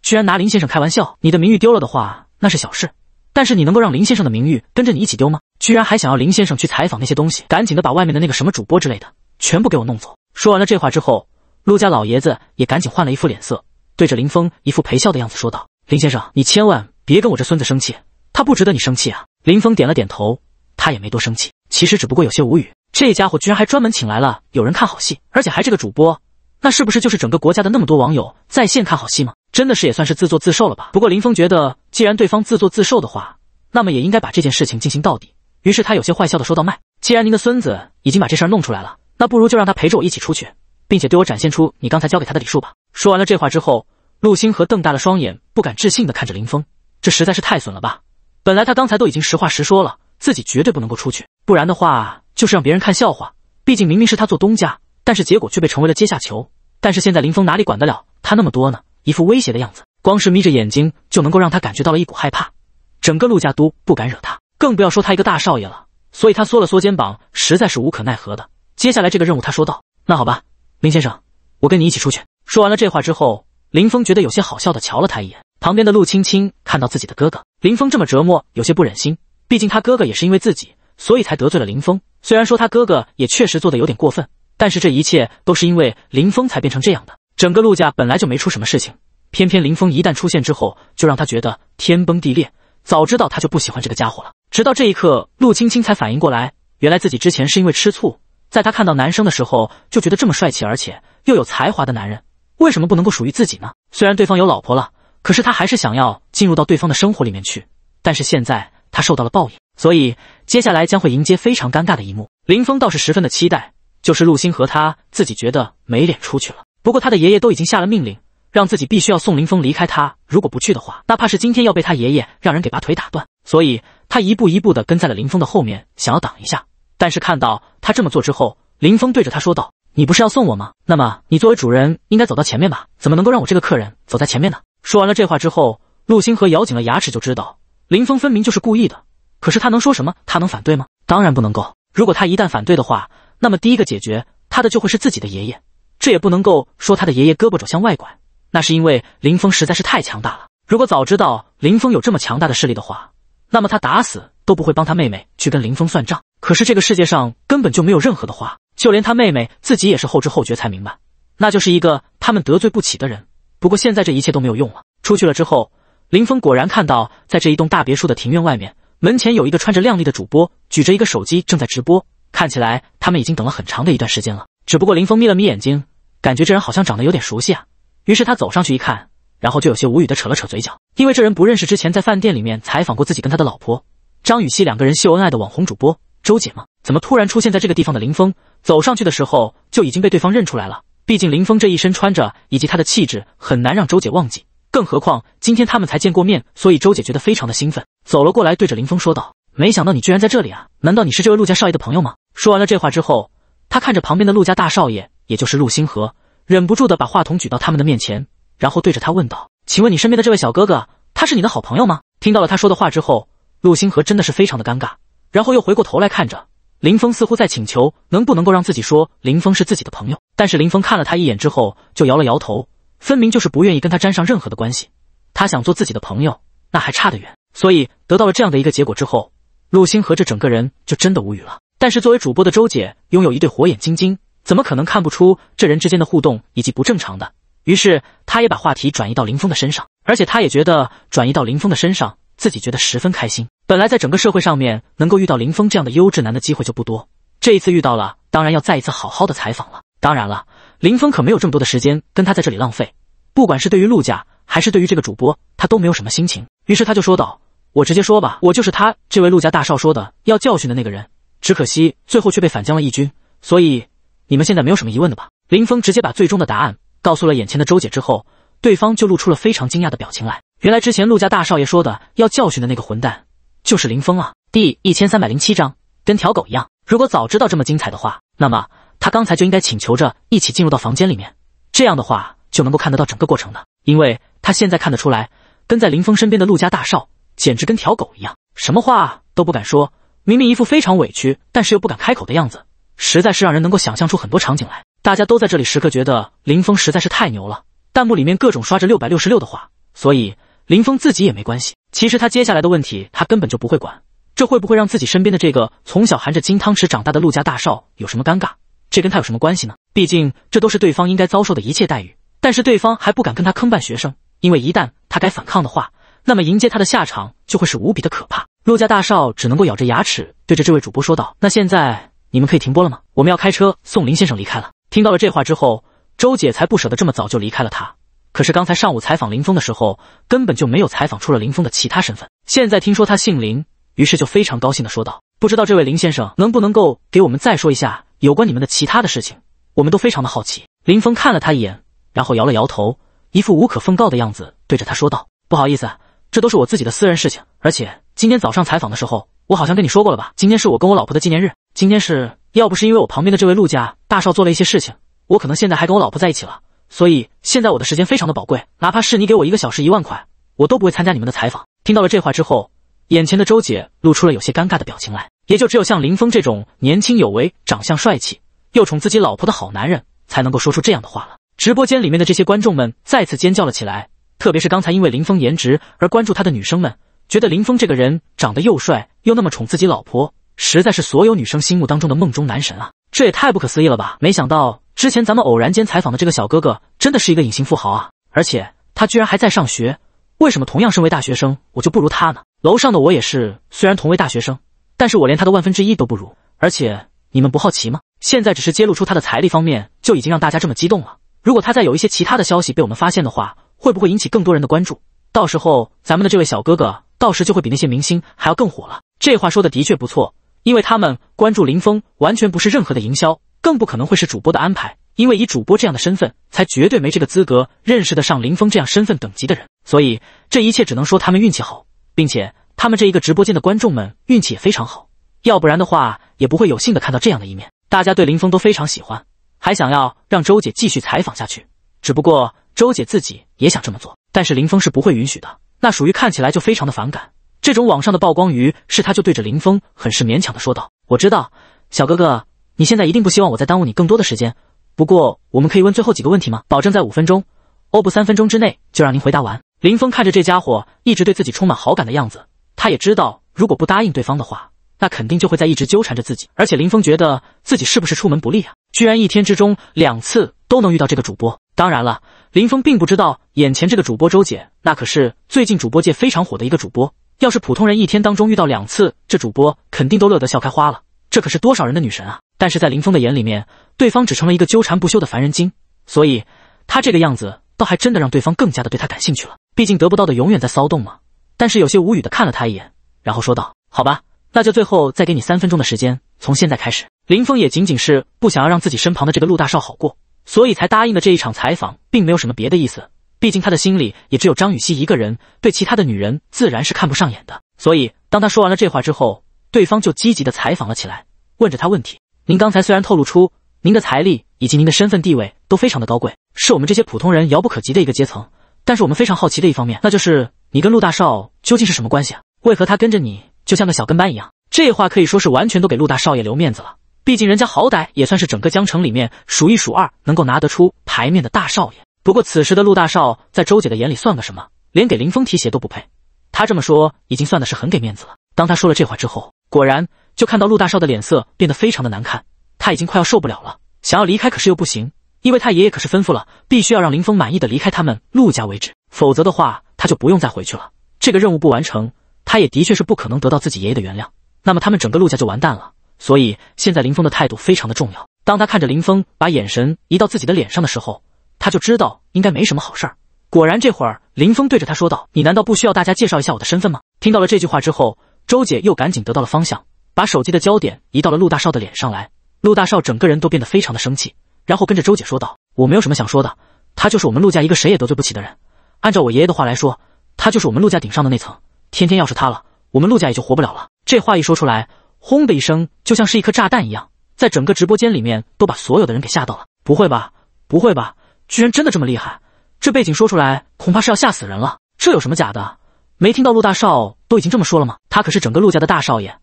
居然拿林先生开玩笑！你的名誉丢了的话，那是小事。”但是你能够让林先生的名誉跟着你一起丢吗？居然还想要林先生去采访那些东西，赶紧的把外面的那个什么主播之类的全部给我弄走。说完了这话之后，陆家老爷子也赶紧换了一副脸色，对着林峰一副陪笑的样子说道：“林先生，你千万别跟我这孙子生气，他不值得你生气啊。”林峰点了点头，他也没多生气，其实只不过有些无语，这家伙居然还专门请来了有人看好戏，而且还这个主播，那是不是就是整个国家的那么多网友在线看好戏吗？真的是也算是自作自受了吧。不过林峰觉得，既然对方自作自受的话，那么也应该把这件事情进行到底。于是他有些坏笑的说道：“卖，既然您的孙子已经把这事弄出来了，那不如就让他陪着我一起出去，并且对我展现出你刚才教给他的礼数吧。”说完了这话之后，陆星河瞪大了双眼，不敢置信的看着林峰，这实在是太损了吧！本来他刚才都已经实话实说了，自己绝对不能够出去，不然的话就是让别人看笑话。毕竟明明是他做东家，但是结果却被成为了阶下囚。但是现在林峰哪里管得了他那么多呢？一副威胁的样子，光是眯着眼睛就能够让他感觉到了一股害怕，整个陆家都不敢惹他，更不要说他一个大少爷了。所以他缩了缩肩膀，实在是无可奈何的。接下来这个任务，他说道：“那好吧，林先生，我跟你一起出去。”说完了这话之后，林峰觉得有些好笑的瞧了他一眼。旁边的陆青青看到自己的哥哥林峰这么折磨，有些不忍心，毕竟他哥哥也是因为自己，所以才得罪了林峰。虽然说他哥哥也确实做的有点过分，但是这一切都是因为林峰才变成这样的。整个陆家本来就没出什么事情，偏偏林峰一旦出现之后，就让他觉得天崩地裂。早知道他就不喜欢这个家伙了。直到这一刻，陆青青才反应过来，原来自己之前是因为吃醋，在他看到男生的时候就觉得这么帅气，而且又有才华的男人，为什么不能够属于自己呢？虽然对方有老婆了，可是他还是想要进入到对方的生活里面去。但是现在他受到了报应，所以接下来将会迎接非常尴尬的一幕。林峰倒是十分的期待，就是陆星河他自己觉得没脸出去了。不过他的爷爷都已经下了命令，让自己必须要送林峰离开。他如果不去的话，哪怕是今天要被他爷爷让人给把腿打断。所以，他一步一步的跟在了林峰的后面，想要挡一下。但是看到他这么做之后，林峰对着他说道：“你不是要送我吗？那么你作为主人，应该走到前面吧？怎么能够让我这个客人走在前面呢？”说完了这话之后，陆星河咬紧了牙齿，就知道林峰分明就是故意的。可是他能说什么？他能反对吗？当然不能够。如果他一旦反对的话，那么第一个解决他的就会是自己的爷爷。这也不能够说他的爷爷胳膊肘向外拐，那是因为林峰实在是太强大了。如果早知道林峰有这么强大的势力的话，那么他打死都不会帮他妹妹去跟林峰算账。可是这个世界上根本就没有任何的话，就连他妹妹自己也是后知后觉才明白，那就是一个他们得罪不起的人。不过现在这一切都没有用了。出去了之后，林峰果然看到，在这一栋大别墅的庭院外面，门前有一个穿着靓丽的主播，举着一个手机正在直播，看起来他们已经等了很长的一段时间了。只不过林峰眯了眯眼睛。感觉这人好像长得有点熟悉啊，于是他走上去一看，然后就有些无语的扯了扯嘴角，因为这人不认识之前在饭店里面采访过自己跟他的老婆张雨熙两个人秀恩爱的网红主播周姐吗？怎么突然出现在这个地方的？林峰走上去的时候就已经被对方认出来了，毕竟林峰这一身穿着以及他的气质很难让周姐忘记，更何况今天他们才见过面，所以周姐觉得非常的兴奋，走了过来对着林峰说道：“没想到你居然在这里啊，难道你是这位陆家少爷的朋友吗？”说完了这话之后，他看着旁边的陆家大少爷。也就是陆星河忍不住的把话筒举到他们的面前，然后对着他问道：“请问你身边的这位小哥哥，他是你的好朋友吗？”听到了他说的话之后，陆星河真的是非常的尴尬，然后又回过头来看着林峰，似乎在请求能不能够让自己说林峰是自己的朋友。但是林峰看了他一眼之后就摇了摇头，分明就是不愿意跟他沾上任何的关系。他想做自己的朋友，那还差得远。所以得到了这样的一个结果之后，陆星河这整个人就真的无语了。但是作为主播的周姐拥有一对火眼金睛。怎么可能看不出这人之间的互动以及不正常的？于是他也把话题转移到林峰的身上，而且他也觉得转移到林峰的身上，自己觉得十分开心。本来在整个社会上面能够遇到林峰这样的优质男的机会就不多，这一次遇到了，当然要再一次好好的采访了。当然了，林峰可没有这么多的时间跟他在这里浪费。不管是对于陆家，还是对于这个主播，他都没有什么心情。于是他就说道：“我直接说吧，我就是他这位陆家大少说的要教训的那个人。只可惜最后却被反将了一军，所以。”你们现在没有什么疑问的吧？林峰直接把最终的答案告诉了眼前的周姐之后，对方就露出了非常惊讶的表情来。原来之前陆家大少爷说的要教训的那个混蛋就是林峰啊！第一千三百零七章，跟条狗一样。如果早知道这么精彩的话，那么他刚才就应该请求着一起进入到房间里面，这样的话就能够看得到整个过程的。因为他现在看得出来，跟在林峰身边的陆家大少简直跟条狗一样，什么话都不敢说，明明一副非常委屈，但是又不敢开口的样子。实在是让人能够想象出很多场景来，大家都在这里时刻觉得林峰实在是太牛了，弹幕里面各种刷着六百六十六的话，所以林峰自己也没关系。其实他接下来的问题他根本就不会管，这会不会让自己身边的这个从小含着金汤匙长大的陆家大少有什么尴尬？这跟他有什么关系呢？毕竟这都是对方应该遭受的一切待遇，但是对方还不敢跟他坑办学生，因为一旦他敢反抗的话，那么迎接他的下场就会是无比的可怕。陆家大少只能够咬着牙齿对着这位主播说道：“那现在。”你们可以停播了吗？我们要开车送林先生离开了。听到了这话之后，周姐才不舍得这么早就离开了他。可是刚才上午采访林峰的时候，根本就没有采访出了林峰的其他身份。现在听说他姓林，于是就非常高兴的说道：“不知道这位林先生能不能够给我们再说一下有关你们的其他的事情？我们都非常的好奇。”林峰看了他一眼，然后摇了摇头，一副无可奉告的样子，对着他说道：“不好意思，这都是我自己的私人事情。而且今天早上采访的时候，我好像跟你说过了吧？今天是我跟我老婆的纪念日。”今天是，要不是因为我旁边的这位陆家大少做了一些事情，我可能现在还跟我老婆在一起了。所以现在我的时间非常的宝贵，哪怕是你给我一个小时一万块，我都不会参加你们的采访。听到了这话之后，眼前的周姐露出了有些尴尬的表情来。也就只有像林峰这种年轻有为、长相帅气又宠自己老婆的好男人才能够说出这样的话了。直播间里面的这些观众们再次尖叫了起来，特别是刚才因为林峰颜值而关注他的女生们，觉得林峰这个人长得又帅又那么宠自己老婆。实在是所有女生心目当中的梦中男神啊！这也太不可思议了吧！没想到之前咱们偶然间采访的这个小哥哥，真的是一个隐形富豪啊！而且他居然还在上学，为什么同样身为大学生，我就不如他呢？楼上的我也是，虽然同为大学生，但是我连他的万分之一都不如。而且你们不好奇吗？现在只是揭露出他的财力方面，就已经让大家这么激动了。如果他再有一些其他的消息被我们发现的话，会不会引起更多人的关注？到时候咱们的这位小哥哥，到时就会比那些明星还要更火了。这话说的的确不错。因为他们关注林峰，完全不是任何的营销，更不可能会是主播的安排。因为以主播这样的身份，才绝对没这个资格认识得上林峰这样身份等级的人。所以这一切只能说他们运气好，并且他们这一个直播间的观众们运气也非常好。要不然的话，也不会有幸的看到这样的一面。大家对林峰都非常喜欢，还想要让周姐继续采访下去。只不过周姐自己也想这么做，但是林峰是不会允许的，那属于看起来就非常的反感。这种网上的曝光鱼，是他就对着林峰很是勉强的说道：“我知道，小哥哥，你现在一定不希望我再耽误你更多的时间。不过，我们可以问最后几个问题吗？保证在五分钟，哦不，三分钟之内就让您回答完。”林峰看着这家伙一直对自己充满好感的样子，他也知道，如果不答应对方的话，那肯定就会在一直纠缠着自己。而且林峰觉得自己是不是出门不利啊？居然一天之中两次都能遇到这个主播。当然了，林峰并不知道眼前这个主播周姐，那可是最近主播界非常火的一个主播。要是普通人一天当中遇到两次，这主播肯定都乐得笑开花了。这可是多少人的女神啊！但是在林峰的眼里面，对方只成了一个纠缠不休的凡人精，所以他这个样子倒还真的让对方更加的对他感兴趣了。毕竟得不到的永远在骚动嘛。但是有些无语的看了他一眼，然后说道：“好吧，那就最后再给你三分钟的时间。从现在开始，林峰也仅仅是不想要让自己身旁的这个陆大少好过，所以才答应的这一场采访，并没有什么别的意思。”毕竟他的心里也只有张雨欣一个人，对其他的女人自然是看不上眼的。所以当他说完了这话之后，对方就积极的采访了起来，问着他问题：“您刚才虽然透露出您的财力以及您的身份地位都非常的高贵，是我们这些普通人遥不可及的一个阶层。但是我们非常好奇的一方面，那就是你跟陆大少究竟是什么关系？为何他跟着你就像个小跟班一样？”这话可以说是完全都给陆大少爷留面子了。毕竟人家好歹也算是整个江城里面数一数二能够拿得出牌面的大少爷。不过，此时的陆大少在周姐的眼里算个什么？连给林峰提鞋都不配。他这么说已经算的是很给面子了。当他说了这话之后，果然就看到陆大少的脸色变得非常的难看。他已经快要受不了了，想要离开，可是又不行，因为他爷爷可是吩咐了，必须要让林峰满意的离开他们陆家为止，否则的话他就不用再回去了。这个任务不完成，他也的确是不可能得到自己爷爷的原谅，那么他们整个陆家就完蛋了。所以现在林峰的态度非常的重要。当他看着林峰把眼神移到自己的脸上的时候。他就知道应该没什么好事儿。果然，这会儿林峰对着他说道：“你难道不需要大家介绍一下我的身份吗？”听到了这句话之后，周姐又赶紧得到了方向，把手机的焦点移到了陆大少的脸上来。陆大少整个人都变得非常的生气，然后跟着周姐说道：“我没有什么想说的，他就是我们陆家一个谁也得罪不起的人。按照我爷爷的话来说，他就是我们陆家顶上的那层。天天要是他了，我们陆家也就活不了了。”这话一说出来，轰的一声，就像是一颗炸弹一样，在整个直播间里面都把所有的人给吓到了。“不会吧，不会吧！”居然真的这么厉害！这背景说出来恐怕是要吓死人了。这有什么假的？没听到陆大少都已经这么说了吗？他可是整个陆家的大少爷，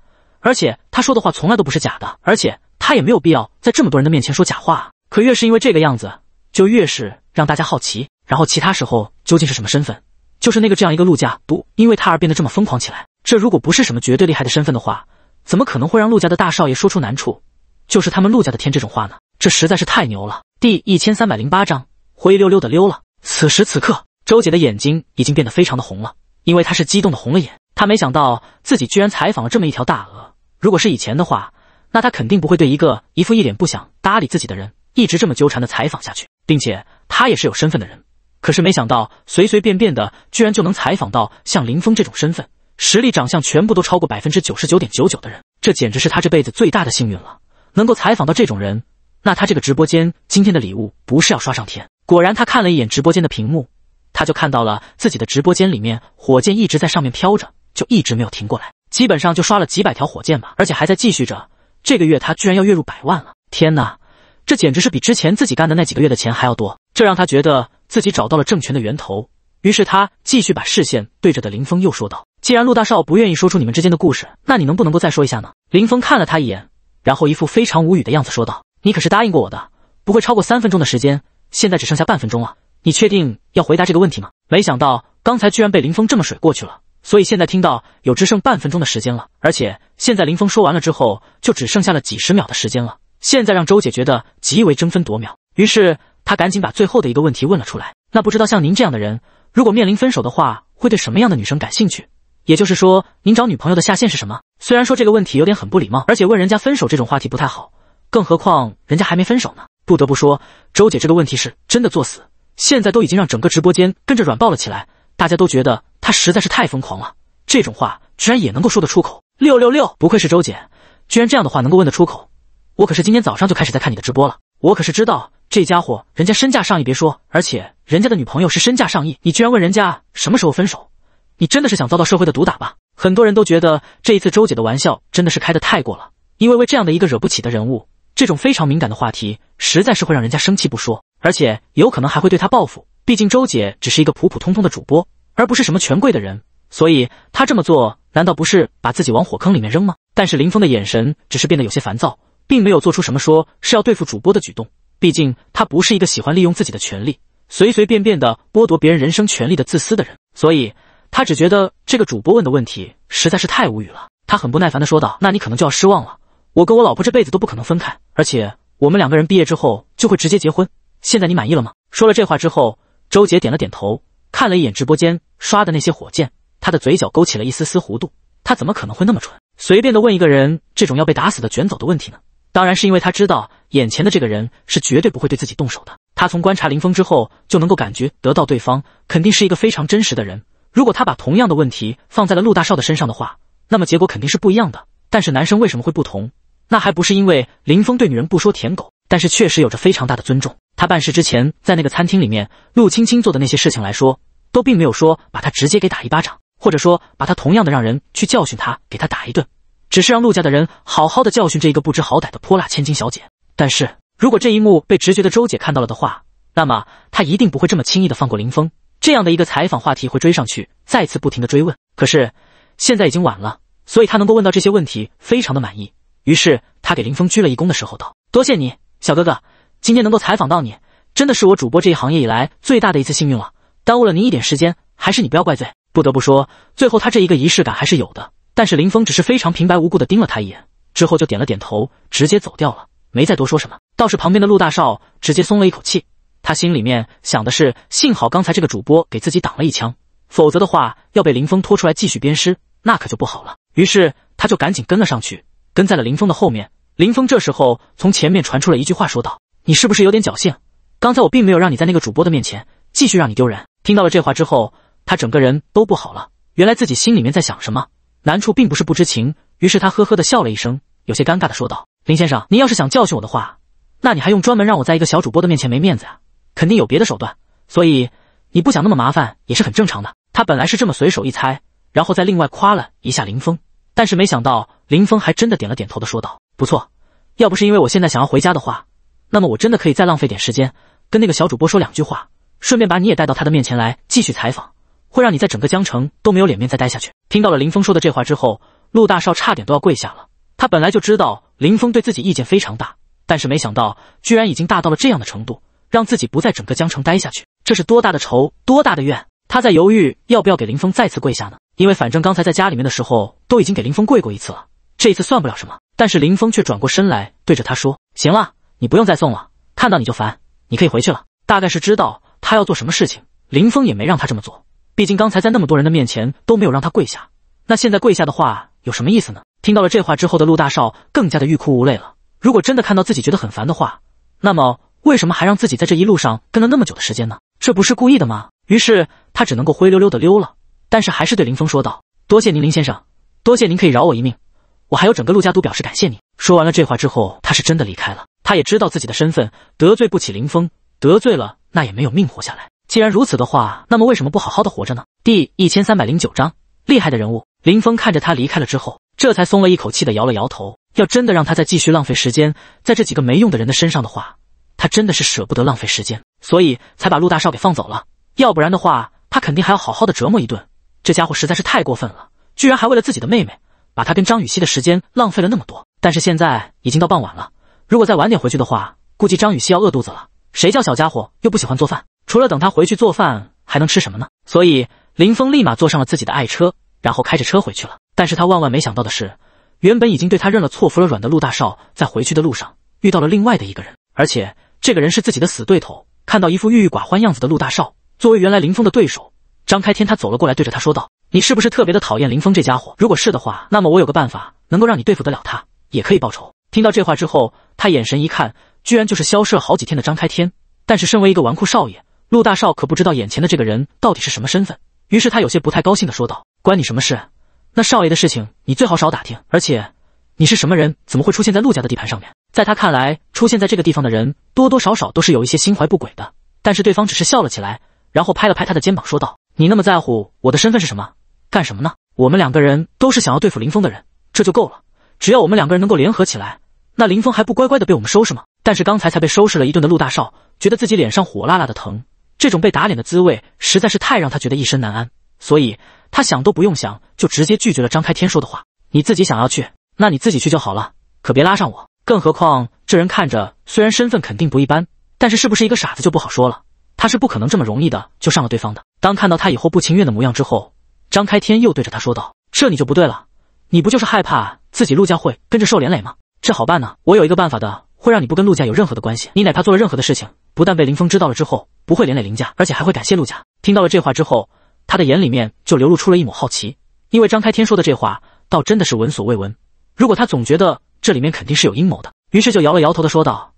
而且他说的话从来都不是假的。而且他也没有必要在这么多人的面前说假话。可越是因为这个样子，就越是让大家好奇。然后其他时候究竟是什么身份？就是那个这样一个陆家，都因为他而变得这么疯狂起来。这如果不是什么绝对厉害的身份的话，怎么可能会让陆家的大少爷说出难处，就是他们陆家的天这种话呢？这实在是太牛了！第一千三百零八章。灰溜溜的溜了。此时此刻，周姐的眼睛已经变得非常的红了，因为她是激动的红了眼。她没想到自己居然采访了这么一条大鹅。如果是以前的话，那她肯定不会对一个一副一脸不想搭理自己的人一直这么纠缠的采访下去。并且她也是有身份的人，可是没想到随随便便的居然就能采访到像林峰这种身份、实力、长相全部都超过百分之九十九点九九的人，这简直是她这辈子最大的幸运了。能够采访到这种人，那她这个直播间今天的礼物不是要刷上天。果然，他看了一眼直播间的屏幕，他就看到了自己的直播间里面火箭一直在上面飘着，就一直没有停过来，基本上就刷了几百条火箭吧，而且还在继续着。这个月他居然要月入百万了！天哪，这简直是比之前自己干的那几个月的钱还要多！这让他觉得自己找到了挣钱的源头。于是他继续把视线对着的林峰又说道：“既然陆大少不愿意说出你们之间的故事，那你能不能够再说一下呢？”林峰看了他一眼，然后一副非常无语的样子说道：“你可是答应过我的，不会超过三分钟的时间。”现在只剩下半分钟了，你确定要回答这个问题吗？没想到刚才居然被林峰这么水过去了，所以现在听到有只剩半分钟的时间了，而且现在林峰说完了之后，就只剩下了几十秒的时间了。现在让周姐觉得极为争分夺秒，于是她赶紧把最后的一个问题问了出来。那不知道像您这样的人，如果面临分手的话，会对什么样的女生感兴趣？也就是说，您找女朋友的下限是什么？虽然说这个问题有点很不礼貌，而且问人家分手这种话题不太好，更何况人家还没分手呢。不得不说，周姐这个问题是真的作死，现在都已经让整个直播间跟着软爆了起来。大家都觉得她实在是太疯狂了，这种话居然也能够说得出口。六六六，不愧是周姐，居然这样的话能够问得出口。我可是今天早上就开始在看你的直播了，我可是知道这家伙人家身价上亿，别说，而且人家的女朋友是身价上亿，你居然问人家什么时候分手，你真的是想遭到社会的毒打吧？很多人都觉得这一次周姐的玩笑真的是开得太过了，因为为这样的一个惹不起的人物。这种非常敏感的话题，实在是会让人家生气不说，而且有可能还会对他报复。毕竟周姐只是一个普普通通的主播，而不是什么权贵的人，所以他这么做难道不是把自己往火坑里面扔吗？但是林峰的眼神只是变得有些烦躁，并没有做出什么说是要对付主播的举动。毕竟他不是一个喜欢利用自己的权利，随随便便的剥夺别人人生权利的自私的人，所以他只觉得这个主播问的问题实在是太无语了。他很不耐烦的说道：“那你可能就要失望了。”我跟我老婆这辈子都不可能分开，而且我们两个人毕业之后就会直接结婚。现在你满意了吗？说了这话之后，周杰点了点头，看了一眼直播间刷的那些火箭，他的嘴角勾起了一丝丝弧度。他怎么可能会那么蠢，随便的问一个人这种要被打死的卷走的问题呢？当然是因为他知道眼前的这个人是绝对不会对自己动手的。他从观察林峰之后就能够感觉得到，对方肯定是一个非常真实的人。如果他把同样的问题放在了陆大少的身上的话，那么结果肯定是不一样的。但是男生为什么会不同？那还不是因为林峰对女人不说舔狗，但是确实有着非常大的尊重。他办事之前，在那个餐厅里面，陆青青做的那些事情来说，都并没有说把他直接给打一巴掌，或者说把他同样的让人去教训他，给他打一顿，只是让陆家的人好好的教训这一个不知好歹的泼辣千金小姐。但是如果这一幕被直觉的周姐看到了的话，那么她一定不会这么轻易的放过林峰这样的一个采访话题会追上去，再次不停的追问。可是现在已经晚了，所以他能够问到这些问题，非常的满意。于是他给林峰鞠了一躬的时候，道：“多谢你，小哥哥，今天能够采访到你，真的是我主播这一行业以来最大的一次幸运了。耽误了您一点时间，还是你不要怪罪。不得不说，最后他这一个仪式感还是有的。但是林峰只是非常平白无故的盯了他一眼，之后就点了点头，直接走掉了，没再多说什么。倒是旁边的陆大少直接松了一口气，他心里面想的是，幸好刚才这个主播给自己挡了一枪，否则的话要被林峰拖出来继续鞭尸，那可就不好了。于是他就赶紧跟了上去。”跟在了林峰的后面，林峰这时候从前面传出了一句话，说道：“你是不是有点侥幸？刚才我并没有让你在那个主播的面前继续让你丢人。”听到了这话之后，他整个人都不好了。原来自己心里面在想什么，难处并不是不知情。于是他呵呵的笑了一声，有些尴尬的说道：“林先生，您要是想教训我的话，那你还用专门让我在一个小主播的面前没面子啊？肯定有别的手段，所以你不想那么麻烦也是很正常的。”他本来是这么随手一猜，然后再另外夸了一下林峰，但是没想到。林峰还真的点了点头，的说道：“不错，要不是因为我现在想要回家的话，那么我真的可以再浪费点时间，跟那个小主播说两句话，顺便把你也带到他的面前来继续采访，会让你在整个江城都没有脸面再待下去。”听到了林峰说的这话之后，陆大少差点都要跪下了。他本来就知道林峰对自己意见非常大，但是没想到居然已经大到了这样的程度，让自己不在整个江城待下去，这是多大的仇，多大的怨？他在犹豫要不要给林峰再次跪下呢？因为反正刚才在家里面的时候都已经给林峰跪过一次了。这次算不了什么，但是林峰却转过身来，对着他说：“行了，你不用再送了，看到你就烦，你可以回去了。”大概是知道他要做什么事情，林峰也没让他这么做。毕竟刚才在那么多人的面前都没有让他跪下，那现在跪下的话有什么意思呢？听到了这话之后的陆大少更加的欲哭无泪了。如果真的看到自己觉得很烦的话，那么为什么还让自己在这一路上跟了那么久的时间呢？这不是故意的吗？于是他只能够灰溜溜的溜了，但是还是对林峰说道：“多谢您，林先生，多谢您可以饶我一命。”我还有整个陆家都表示感谢你。说完了这话之后，他是真的离开了。他也知道自己的身份，得罪不起林峰，得罪了那也没有命活下来。既然如此的话，那么为什么不好好的活着呢？第一千三百零九章厉害的人物。林峰看着他离开了之后，这才松了一口气的摇了摇头。要真的让他再继续浪费时间在这几个没用的人的身上的话，他真的是舍不得浪费时间，所以才把陆大少给放走了。要不然的话，他肯定还要好好的折磨一顿。这家伙实在是太过分了，居然还为了自己的妹妹。把他跟张雨熙的时间浪费了那么多，但是现在已经到傍晚了，如果再晚点回去的话，估计张雨熙要饿肚子了。谁叫小家伙又不喜欢做饭，除了等他回去做饭，还能吃什么呢？所以林峰立马坐上了自己的爱车，然后开着车回去了。但是他万万没想到的是，原本已经对他认了错、服了软的陆大少，在回去的路上遇到了另外的一个人，而且这个人是自己的死对头。看到一副郁郁寡欢样子的陆大少，作为原来林峰的对手张开天，他走了过来，对着他说道。你是不是特别的讨厌林峰这家伙？如果是的话，那么我有个办法能够让你对付得了他，也可以报仇。听到这话之后，他眼神一看，居然就是萧了好几天的张开天。但是身为一个纨绔少爷，陆大少可不知道眼前的这个人到底是什么身份。于是他有些不太高兴的说道：“关你什么事？那少爷的事情你最好少打听。而且你是什么人？怎么会出现在陆家的地盘上面？”在他看来，出现在这个地方的人多多少少都是有一些心怀不轨的。但是对方只是笑了起来，然后拍了拍他的肩膀，说道：“你那么在乎我的身份是什么？”干什么呢？我们两个人都是想要对付林峰的人，这就够了。只要我们两个人能够联合起来，那林峰还不乖乖的被我们收拾吗？但是刚才才被收拾了一顿的陆大少，觉得自己脸上火辣辣的疼，这种被打脸的滋味实在是太让他觉得一身难安，所以他想都不用想就直接拒绝了张开天说的话：“你自己想要去，那你自己去就好了，可别拉上我。更何况这人看着虽然身份肯定不一般，但是是不是一个傻子就不好说了。他是不可能这么容易的就上了对方的。当看到他以后不情愿的模样之后。”张开天又对着他说道：“这你就不对了，你不就是害怕自己陆家会跟着受连累吗？这好办呢，我有一个办法的，会让你不跟陆家有任何的关系。你哪怕做了任何的事情，不但被林峰知道了之后不会连累林家，而且还会感谢陆家。”听到了这话之后，他的眼里面就流露出了一抹好奇，因为张开天说的这话倒真的是闻所未闻。如果他总觉得这里面肯定是有阴谋的，于是就摇了摇头的说道：“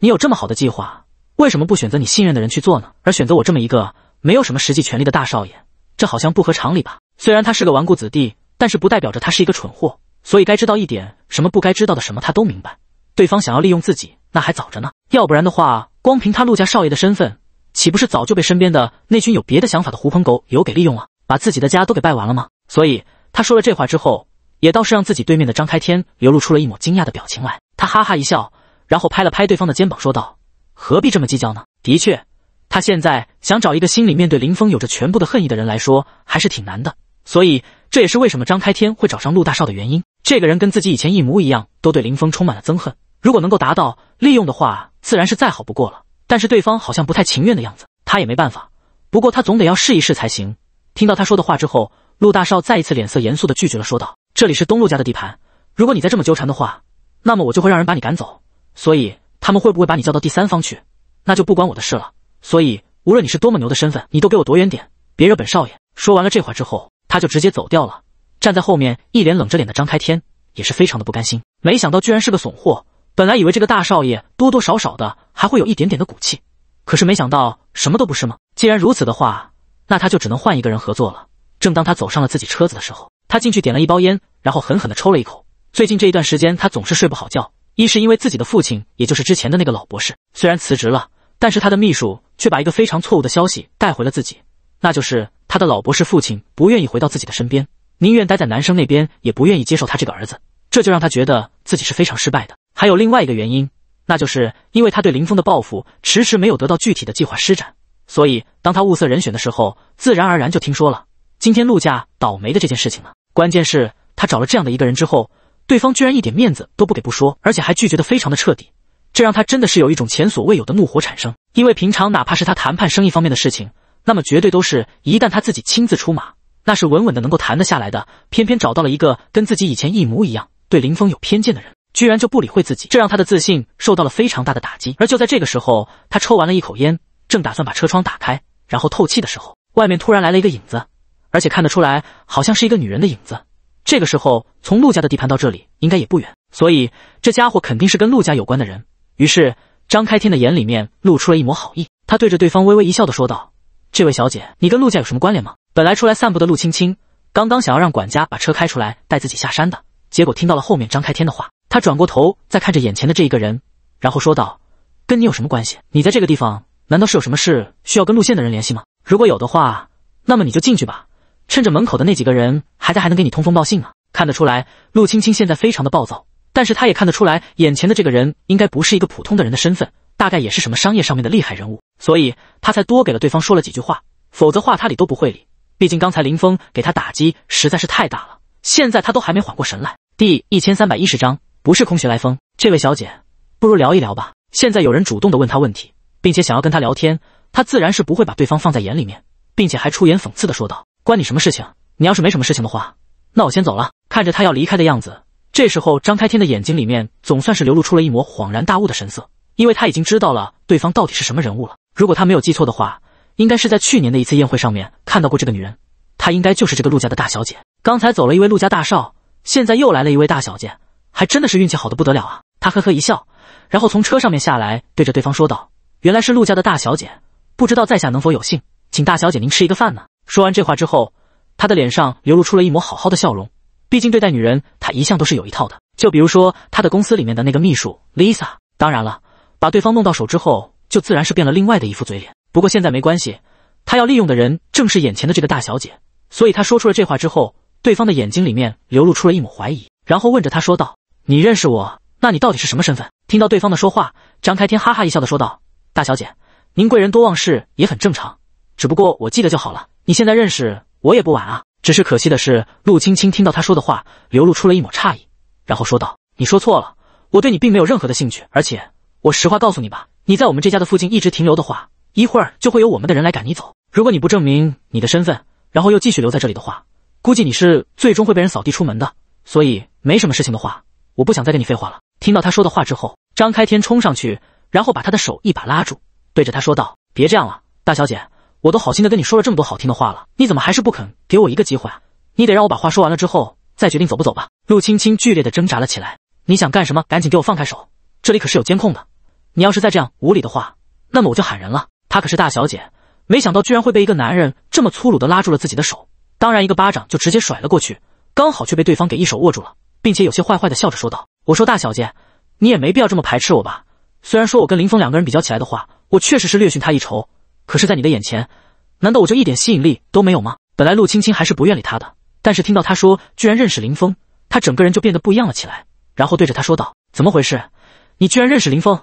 你有这么好的计划，为什么不选择你信任的人去做呢？而选择我这么一个没有什么实际权利的大少爷？”这好像不合常理吧？虽然他是个纨绔子弟，但是不代表着他是一个蠢货，所以该知道一点什么不该知道的什么他都明白。对方想要利用自己，那还早着呢。要不然的话，光凭他陆家少爷的身份，岂不是早就被身边的那群有别的想法的狐朋狗友给利用了，把自己的家都给败完了吗？所以他说了这话之后，也倒是让自己对面的张开天流露出了一抹惊讶的表情来。他哈哈一笑，然后拍了拍对方的肩膀，说道：“何必这么计较呢？的确。”他现在想找一个心里面对林峰有着全部的恨意的人来说，还是挺难的。所以这也是为什么张开天会找上陆大少的原因。这个人跟自己以前一模一样，都对林峰充满了憎恨。如果能够达到利用的话，自然是再好不过了。但是对方好像不太情愿的样子，他也没办法。不过他总得要试一试才行。听到他说的话之后，陆大少再一次脸色严肃的拒绝了，说道：“这里是东陆家的地盘，如果你再这么纠缠的话，那么我就会让人把你赶走。所以他们会不会把你叫到第三方去，那就不关我的事了。”所以，无论你是多么牛的身份，你都给我躲远点，别惹本少爷。说完了这话之后，他就直接走掉了。站在后面一脸冷着脸的张开天也是非常的不甘心，没想到居然是个怂货。本来以为这个大少爷多多少少的还会有一点点的骨气，可是没想到什么都不是吗？既然如此的话，那他就只能换一个人合作了。正当他走上了自己车子的时候，他进去点了一包烟，然后狠狠地抽了一口。最近这一段时间，他总是睡不好觉，一是因为自己的父亲，也就是之前的那个老博士，虽然辞职了，但是他的秘书。却把一个非常错误的消息带回了自己，那就是他的老博士父亲不愿意回到自己的身边，宁愿待在男生那边，也不愿意接受他这个儿子。这就让他觉得自己是非常失败的。还有另外一个原因，那就是因为他对林峰的报复迟迟没有得到具体的计划施展，所以当他物色人选的时候，自然而然就听说了今天陆家倒霉的这件事情了。关键是，他找了这样的一个人之后，对方居然一点面子都不给，不说，而且还拒绝的非常的彻底。这让他真的是有一种前所未有的怒火产生，因为平常哪怕是他谈判生意方面的事情，那么绝对都是一旦他自己亲自出马，那是稳稳的能够谈得下来的。偏偏找到了一个跟自己以前一模一样对林峰有偏见的人，居然就不理会自己，这让他的自信受到了非常大的打击。而就在这个时候，他抽完了一口烟，正打算把车窗打开然后透气的时候，外面突然来了一个影子，而且看得出来好像是一个女人的影子。这个时候从陆家的地盘到这里应该也不远，所以这家伙肯定是跟陆家有关的人。于是，张开天的眼里面露出了一抹好意，他对着对方微微一笑的说道：“这位小姐，你跟陆家有什么关联吗？”本来出来散步的陆青青，刚刚想要让管家把车开出来带自己下山的，结果听到了后面张开天的话，他转过头再看着眼前的这一个人，然后说道：“跟你有什么关系？你在这个地方难道是有什么事需要跟陆县的人联系吗？如果有的话，那么你就进去吧，趁着门口的那几个人还在，还能给你通风报信呢。”看得出来，陆青青现在非常的暴躁。但是他也看得出来，眼前的这个人应该不是一个普通的人的身份，大概也是什么商业上面的厉害人物，所以他才多给了对方说了几句话，否则话他理都不会理。毕竟刚才林峰给他打击实在是太大了，现在他都还没缓过神来。第一千三百一十章不是空穴来风，这位小姐，不如聊一聊吧。现在有人主动的问他问题，并且想要跟他聊天，他自然是不会把对方放在眼里面，并且还出言讽刺的说道：“关你什么事情？你要是没什么事情的话，那我先走了。”看着他要离开的样子。这时候，张开天的眼睛里面总算是流露出了一抹恍然大悟的神色，因为他已经知道了对方到底是什么人物了。如果他没有记错的话，应该是在去年的一次宴会上面看到过这个女人，她应该就是这个陆家的大小姐。刚才走了一位陆家大少，现在又来了一位大小姐，还真的是运气好的不得了啊！他呵呵一笑，然后从车上面下来，对着对方说道：“原来是陆家的大小姐，不知道在下能否有幸，请大小姐您吃一个饭呢？”说完这话之后，他的脸上流露出了一抹好好的笑容。毕竟对待女人，他一向都是有一套的。就比如说他的公司里面的那个秘书 Lisa，当然了，把对方弄到手之后，就自然是变了另外的一副嘴脸。不过现在没关系，他要利用的人正是眼前的这个大小姐，所以他说出了这话之后，对方的眼睛里面流露出了一抹怀疑，然后问着他说道：“你认识我？那你到底是什么身份？”听到对方的说话，张开天哈哈一笑的说道：“大小姐，您贵人多忘事也很正常，只不过我记得就好了。你现在认识我也不晚啊。”只是可惜的是，陆青青听到他说的话，流露出了一抹诧异，然后说道：“你说错了，我对你并没有任何的兴趣。而且，我实话告诉你吧，你在我们这家的附近一直停留的话，一会儿就会有我们的人来赶你走。如果你不证明你的身份，然后又继续留在这里的话，估计你是最终会被人扫地出门的。所以，没什么事情的话，我不想再跟你废话了。”听到他说的话之后，张开天冲上去，然后把他的手一把拉住，对着他说道：“别这样了，大小姐。”我都好心的跟你说了这么多好听的话了，你怎么还是不肯给我一个机会？啊？你得让我把话说完了之后再决定走不走吧。陆青青剧烈的挣扎了起来，你想干什么？赶紧给我放开手，这里可是有监控的。你要是再这样无理的话，那么我就喊人了。她可是大小姐，没想到居然会被一个男人这么粗鲁的拉住了自己的手，当然一个巴掌就直接甩了过去，刚好却被对方给一手握住了，并且有些坏坏的笑着说道：“我说大小姐，你也没必要这么排斥我吧？虽然说我跟林峰两个人比较起来的话，我确实是略逊他一筹。”可是，在你的眼前，难道我就一点吸引力都没有吗？本来陆青青还是不愿理他的，但是听到他说居然认识林峰，他整个人就变得不一样了起来，然后对着他说道：“怎么回事？你居然认识林峰？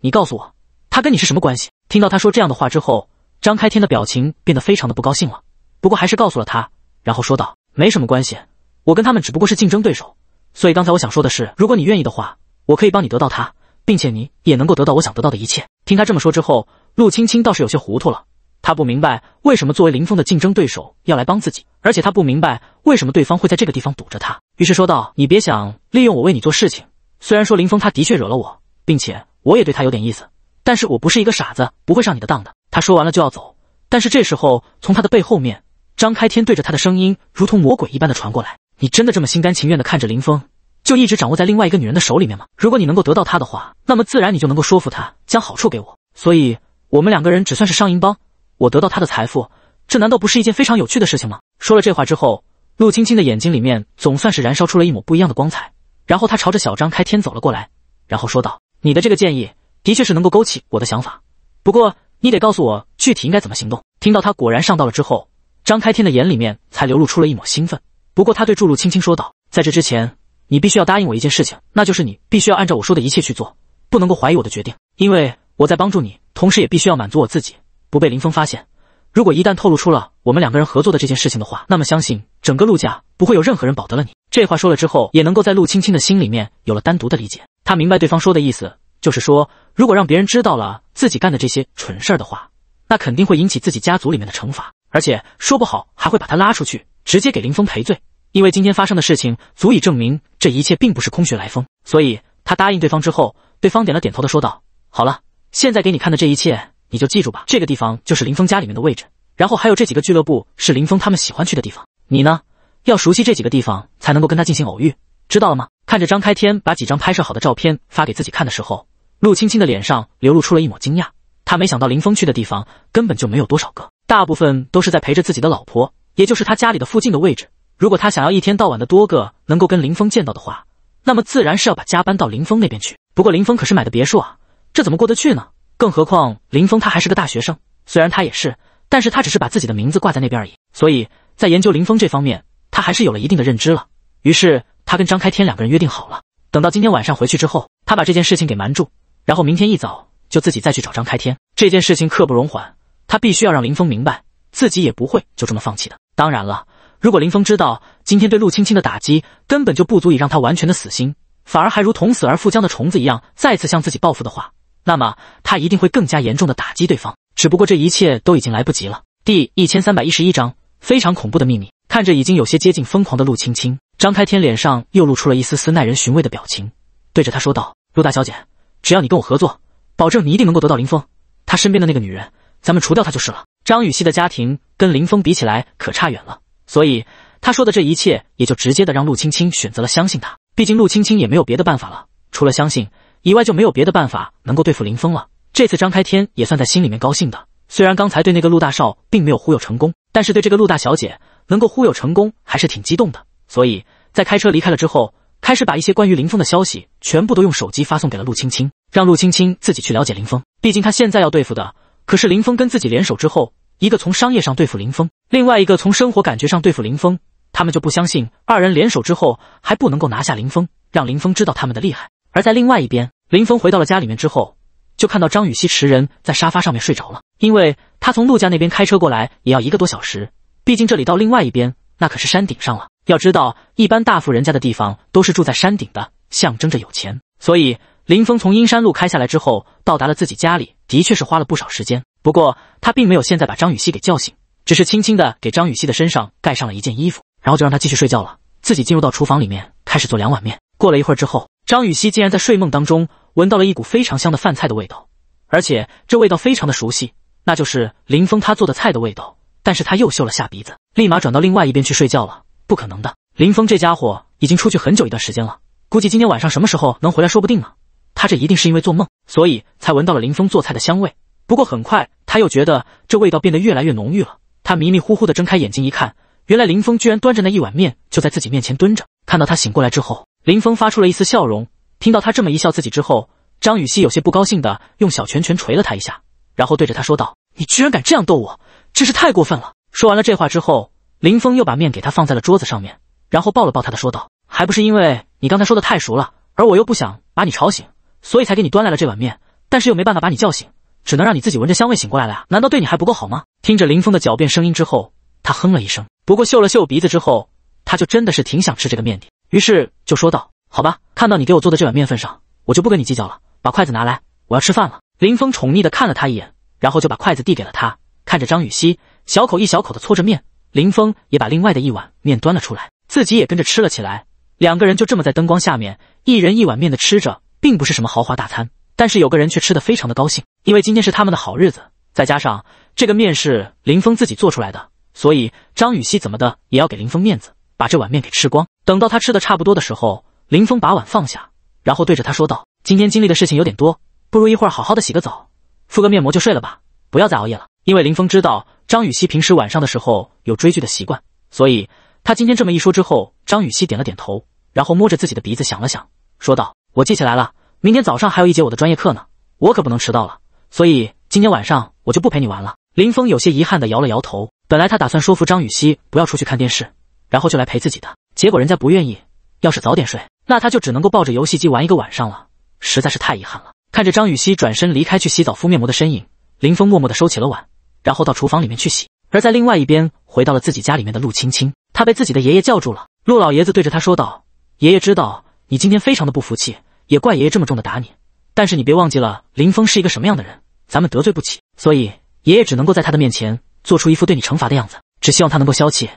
你告诉我，他跟你是什么关系？”听到他说这样的话之后，张开天的表情变得非常的不高兴了，不过还是告诉了他，然后说道：“没什么关系，我跟他们只不过是竞争对手，所以刚才我想说的是，如果你愿意的话，我可以帮你得到他，并且你也能够得到我想得到的一切。”听他这么说之后。陆青青倒是有些糊涂了，她不明白为什么作为林峰的竞争对手要来帮自己，而且她不明白为什么对方会在这个地方堵着她。于是说道：“你别想利用我为你做事情。虽然说林峰他的确惹了我，并且我也对他有点意思，但是我不是一个傻子，不会上你的当的。”他说完了就要走，但是这时候从他的背后面，张开天对着他的声音如同魔鬼一般的传过来：“你真的这么心甘情愿的看着林峰就一直掌握在另外一个女人的手里面吗？如果你能够得到他的话，那么自然你就能够说服他将好处给我。所以。”我们两个人只算是商银帮，我得到他的财富，这难道不是一件非常有趣的事情吗？说了这话之后，陆青青的眼睛里面总算是燃烧出了一抹不一样的光彩，然后他朝着小张开天走了过来，然后说道：“你的这个建议的确是能够勾起我的想法，不过你得告诉我具体应该怎么行动。”听到他果然上道了之后，张开天的眼里面才流露出了一抹兴奋。不过他对祝陆青青说道：“在这之前，你必须要答应我一件事情，那就是你必须要按照我说的一切去做，不能够怀疑我的决定，因为我在帮助你。”同时，也必须要满足我自己，不被林峰发现。如果一旦透露出了我们两个人合作的这件事情的话，那么相信整个陆家不会有任何人保得了你。这话说了之后，也能够在陆青青的心里面有了单独的理解。他明白对方说的意思，就是说，如果让别人知道了自己干的这些蠢事儿的话，那肯定会引起自己家族里面的惩罚，而且说不好还会把他拉出去，直接给林峰赔罪。因为今天发生的事情，足以证明这一切并不是空穴来风。所以他答应对方之后，对方点了点头的说道：“好了。”现在给你看的这一切，你就记住吧。这个地方就是林峰家里面的位置，然后还有这几个俱乐部是林峰他们喜欢去的地方。你呢，要熟悉这几个地方才能够跟他进行偶遇，知道了吗？看着张开天把几张拍摄好的照片发给自己看的时候，陆青青的脸上流露出了一抹惊讶。他没想到林峰去的地方根本就没有多少个，大部分都是在陪着自己的老婆，也就是他家里的附近的位置。如果他想要一天到晚的多个能够跟林峰见到的话，那么自然是要把家搬到林峰那边去。不过林峰可是买的别墅啊。这怎么过得去呢？更何况林峰他还是个大学生，虽然他也是，但是他只是把自己的名字挂在那边而已。所以，在研究林峰这方面，他还是有了一定的认知了。于是，他跟张开天两个人约定好了，等到今天晚上回去之后，他把这件事情给瞒住，然后明天一早就自己再去找张开天。这件事情刻不容缓，他必须要让林峰明白，自己也不会就这么放弃的。当然了，如果林峰知道今天对陆青青的打击根本就不足以让他完全的死心，反而还如同死而复僵的虫子一样，再次向自己报复的话。那么他一定会更加严重的打击对方，只不过这一切都已经来不及了。第一千三百一十一章非常恐怖的秘密。看着已经有些接近疯狂的陆青青，张开天脸上又露出了一丝丝耐人寻味的表情，对着他说道：“陆大小姐，只要你跟我合作，保证你一定能够得到林峰，他身边的那个女人，咱们除掉她就是了。”张雨熙的家庭跟林峰比起来可差远了，所以他说的这一切也就直接的让陆青青选择了相信他。毕竟陆青青也没有别的办法了，除了相信。以外就没有别的办法能够对付林峰了。这次张开天也算在心里面高兴的，虽然刚才对那个陆大少并没有忽悠成功，但是对这个陆大小姐能够忽悠成功还是挺激动的。所以在开车离开了之后，开始把一些关于林峰的消息全部都用手机发送给了陆青青，让陆青青自己去了解林峰。毕竟他现在要对付的可是林峰跟自己联手之后，一个从商业上对付林峰，另外一个从生活感觉上对付林峰。他们就不相信二人联手之后还不能够拿下林峰，让林峰知道他们的厉害。而在另外一边，林峰回到了家里面之后，就看到张雨熙持人在沙发上面睡着了。因为他从陆家那边开车过来也要一个多小时，毕竟这里到另外一边那可是山顶上了。要知道，一般大富人家的地方都是住在山顶的，象征着有钱。所以林峰从阴山路开下来之后，到达了自己家里，的确是花了不少时间。不过他并没有现在把张雨熙给叫醒，只是轻轻的给张雨熙的身上盖上了一件衣服，然后就让他继续睡觉了。自己进入到厨房里面开始做两碗面。过了一会儿之后。张雨熙竟然在睡梦当中闻到了一股非常香的饭菜的味道，而且这味道非常的熟悉，那就是林峰他做的菜的味道。但是他又嗅了下鼻子，立马转到另外一边去睡觉了。不可能的，林峰这家伙已经出去很久一段时间了，估计今天晚上什么时候能回来，说不定呢。他这一定是因为做梦，所以才闻到了林峰做菜的香味。不过很快他又觉得这味道变得越来越浓郁了。他迷迷糊糊的睁开眼睛一看，原来林峰居然端着那一碗面就在自己面前蹲着。看到他醒过来之后。林峰发出了一丝笑容，听到他这么一笑自己之后，张雨熙有些不高兴的用小拳拳捶了他一下，然后对着他说道：“你居然敢这样逗我，真是太过分了！”说完了这话之后，林峰又把面给他放在了桌子上面，然后抱了抱他的说道：“还不是因为你刚才说的太熟了，而我又不想把你吵醒，所以才给你端来了这碗面，但是又没办法把你叫醒，只能让你自己闻着香味醒过来了呀？难道对你还不够好吗？”听着林峰的狡辩声音之后，他哼了一声，不过嗅了嗅鼻子之后，他就真的是挺想吃这个面的。于是就说道：“好吧，看到你给我做的这碗面，份上我就不跟你计较了。把筷子拿来，我要吃饭了。”林峰宠溺的看了他一眼，然后就把筷子递给了他。看着张雨熙小口一小口的搓着面，林峰也把另外的一碗面端了出来，自己也跟着吃了起来。两个人就这么在灯光下面，一人一碗面的吃着，并不是什么豪华大餐，但是有个人却吃得非常的高兴，因为今天是他们的好日子，再加上这个面是林峰自己做出来的，所以张雨熙怎么的也要给林峰面子。把这碗面给吃光。等到他吃的差不多的时候，林峰把碗放下，然后对着他说道：“今天经历的事情有点多，不如一会儿好好的洗个澡，敷个面膜就睡了吧，不要再熬夜了。”因为林峰知道张雨绮平时晚上的时候有追剧的习惯，所以他今天这么一说之后，张雨绮点了点头，然后摸着自己的鼻子想了想，说道：“我记起来了，明天早上还有一节我的专业课呢，我可不能迟到了。所以今天晚上我就不陪你玩了。”林峰有些遗憾的摇了摇头。本来他打算说服张雨绮不要出去看电视。然后就来陪自己的，结果人家不愿意。要是早点睡，那他就只能够抱着游戏机玩一个晚上了，实在是太遗憾了。看着张雨欣转身离开去洗澡敷面膜的身影，林峰默默的收起了碗，然后到厨房里面去洗。而在另外一边，回到了自己家里面的陆青青，他被自己的爷爷叫住了。陆老爷子对着他说道：“爷爷知道你今天非常的不服气，也怪爷爷这么重的打你，但是你别忘记了，林峰是一个什么样的人，咱们得罪不起。所以爷爷只能够在他的面前做出一副对你惩罚的样子，只希望他能够消气。”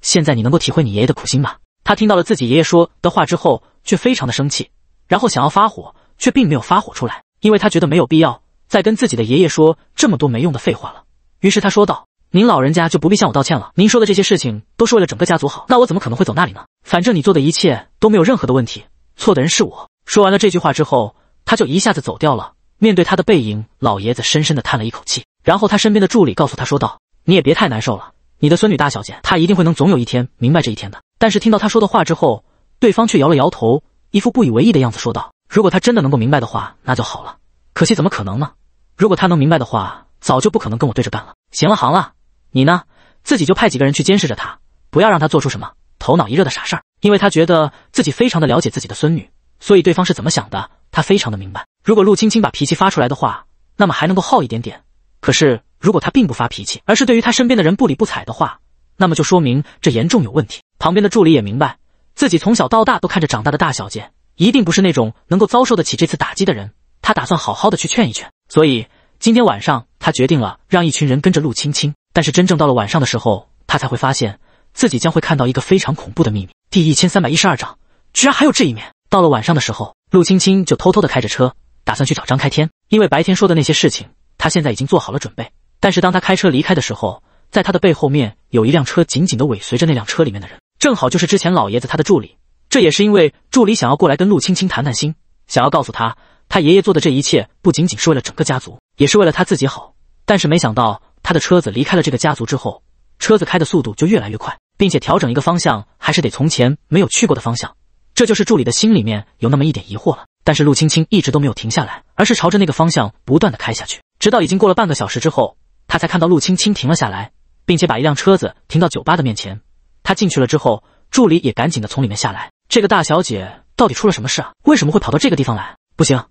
现在你能够体会你爷爷的苦心吧？他听到了自己爷爷说的话之后，却非常的生气，然后想要发火，却并没有发火出来，因为他觉得没有必要再跟自己的爷爷说这么多没用的废话了。于是他说道：“您老人家就不必向我道歉了，您说的这些事情都是为了整个家族好，那我怎么可能会走那里呢？反正你做的一切都没有任何的问题，错的人是我。”说完了这句话之后，他就一下子走掉了。面对他的背影，老爷子深深的叹了一口气，然后他身边的助理告诉他说道：“你也别太难受了。”你的孙女大小姐，她一定会能，总有一天明白这一天的。但是听到她说的话之后，对方却摇了摇头，一副不以为意的样子，说道：“如果她真的能够明白的话，那就好了。可惜，怎么可能呢？如果她能明白的话，早就不可能跟我对着干了。”行了，行了，你呢？自己就派几个人去监视着她，不要让她做出什么头脑一热的傻事儿。因为她觉得自己非常的了解自己的孙女，所以对方是怎么想的，她非常的明白。如果陆青青把脾气发出来的话，那么还能够耗一点点。可是。如果他并不发脾气，而是对于他身边的人不理不睬的话，那么就说明这严重有问题。旁边的助理也明白，自己从小到大都看着长大的大小姐，一定不是那种能够遭受得起这次打击的人。他打算好好的去劝一劝。所以今天晚上他决定了，让一群人跟着陆青青。但是真正到了晚上的时候，他才会发现自己将会看到一个非常恐怖的秘密。第一千三百一十二章，居然还有这一面。到了晚上的时候，陆青青就偷偷的开着车，打算去找张开天。因为白天说的那些事情，他现在已经做好了准备。但是当他开车离开的时候，在他的背后面有一辆车紧紧的尾随着那辆车里面的人，正好就是之前老爷子他的助理。这也是因为助理想要过来跟陆青青谈谈心，想要告诉他他爷爷做的这一切不仅仅是为了整个家族，也是为了他自己好。但是没想到他的车子离开了这个家族之后，车子开的速度就越来越快，并且调整一个方向还是得从前没有去过的方向，这就是助理的心里面有那么一点疑惑了。但是陆青青一直都没有停下来，而是朝着那个方向不断的开下去，直到已经过了半个小时之后。他才看到陆青青停了下来，并且把一辆车子停到酒吧的面前。他进去了之后，助理也赶紧的从里面下来。这个大小姐到底出了什么事啊？为什么会跑到这个地方来？不行，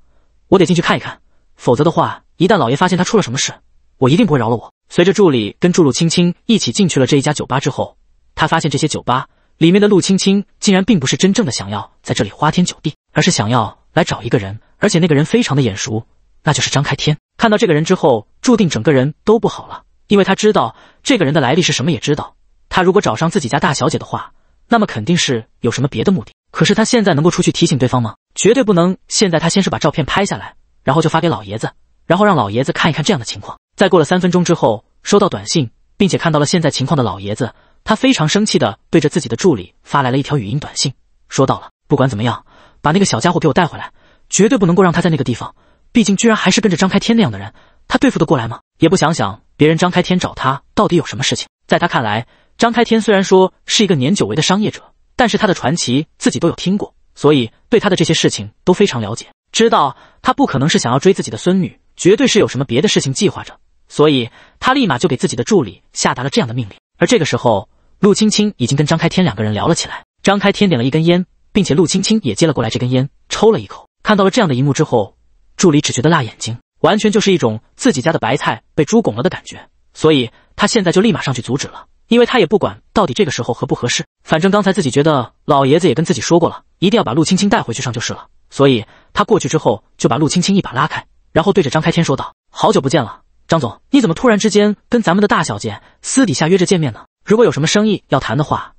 我得进去看一看，否则的话，一旦老爷发现他出了什么事，我一定不会饶了我。随着助理跟住陆青青一起进去了这一家酒吧之后，他发现这些酒吧里面的陆青青竟然并不是真正的想要在这里花天酒地，而是想要来找一个人，而且那个人非常的眼熟，那就是张开天。看到这个人之后。注定整个人都不好了，因为他知道这个人的来历是什么，也知道他如果找上自己家大小姐的话，那么肯定是有什么别的目的。可是他现在能够出去提醒对方吗？绝对不能。现在他先是把照片拍下来，然后就发给老爷子，然后让老爷子看一看这样的情况。再过了三分钟之后，收到短信并且看到了现在情况的老爷子，他非常生气的对着自己的助理发来了一条语音短信，说到了：不管怎么样，把那个小家伙给我带回来，绝对不能够让他在那个地方，毕竟居然还是跟着张开天那样的人。他对付得过来吗？也不想想别人张开天找他到底有什么事情。在他看来，张开天虽然说是一个年久违的商业者，但是他的传奇自己都有听过，所以对他的这些事情都非常了解，知道他不可能是想要追自己的孙女，绝对是有什么别的事情计划着。所以他立马就给自己的助理下达了这样的命令。而这个时候，陆青青已经跟张开天两个人聊了起来。张开天点了一根烟，并且陆青青也接了过来这根烟抽了一口。看到了这样的一幕之后，助理只觉得辣眼睛。完全就是一种自己家的白菜被猪拱了的感觉，所以他现在就立马上去阻止了，因为他也不管到底这个时候合不合适，反正刚才自己觉得老爷子也跟自己说过了，一定要把陆青青带回去上就是了，所以他过去之后就把陆青青一把拉开，然后对着张开天说道：“好久不见了，张总，你怎么突然之间跟咱们的大小姐私底下约着见面呢？如果有什么生意要谈的话，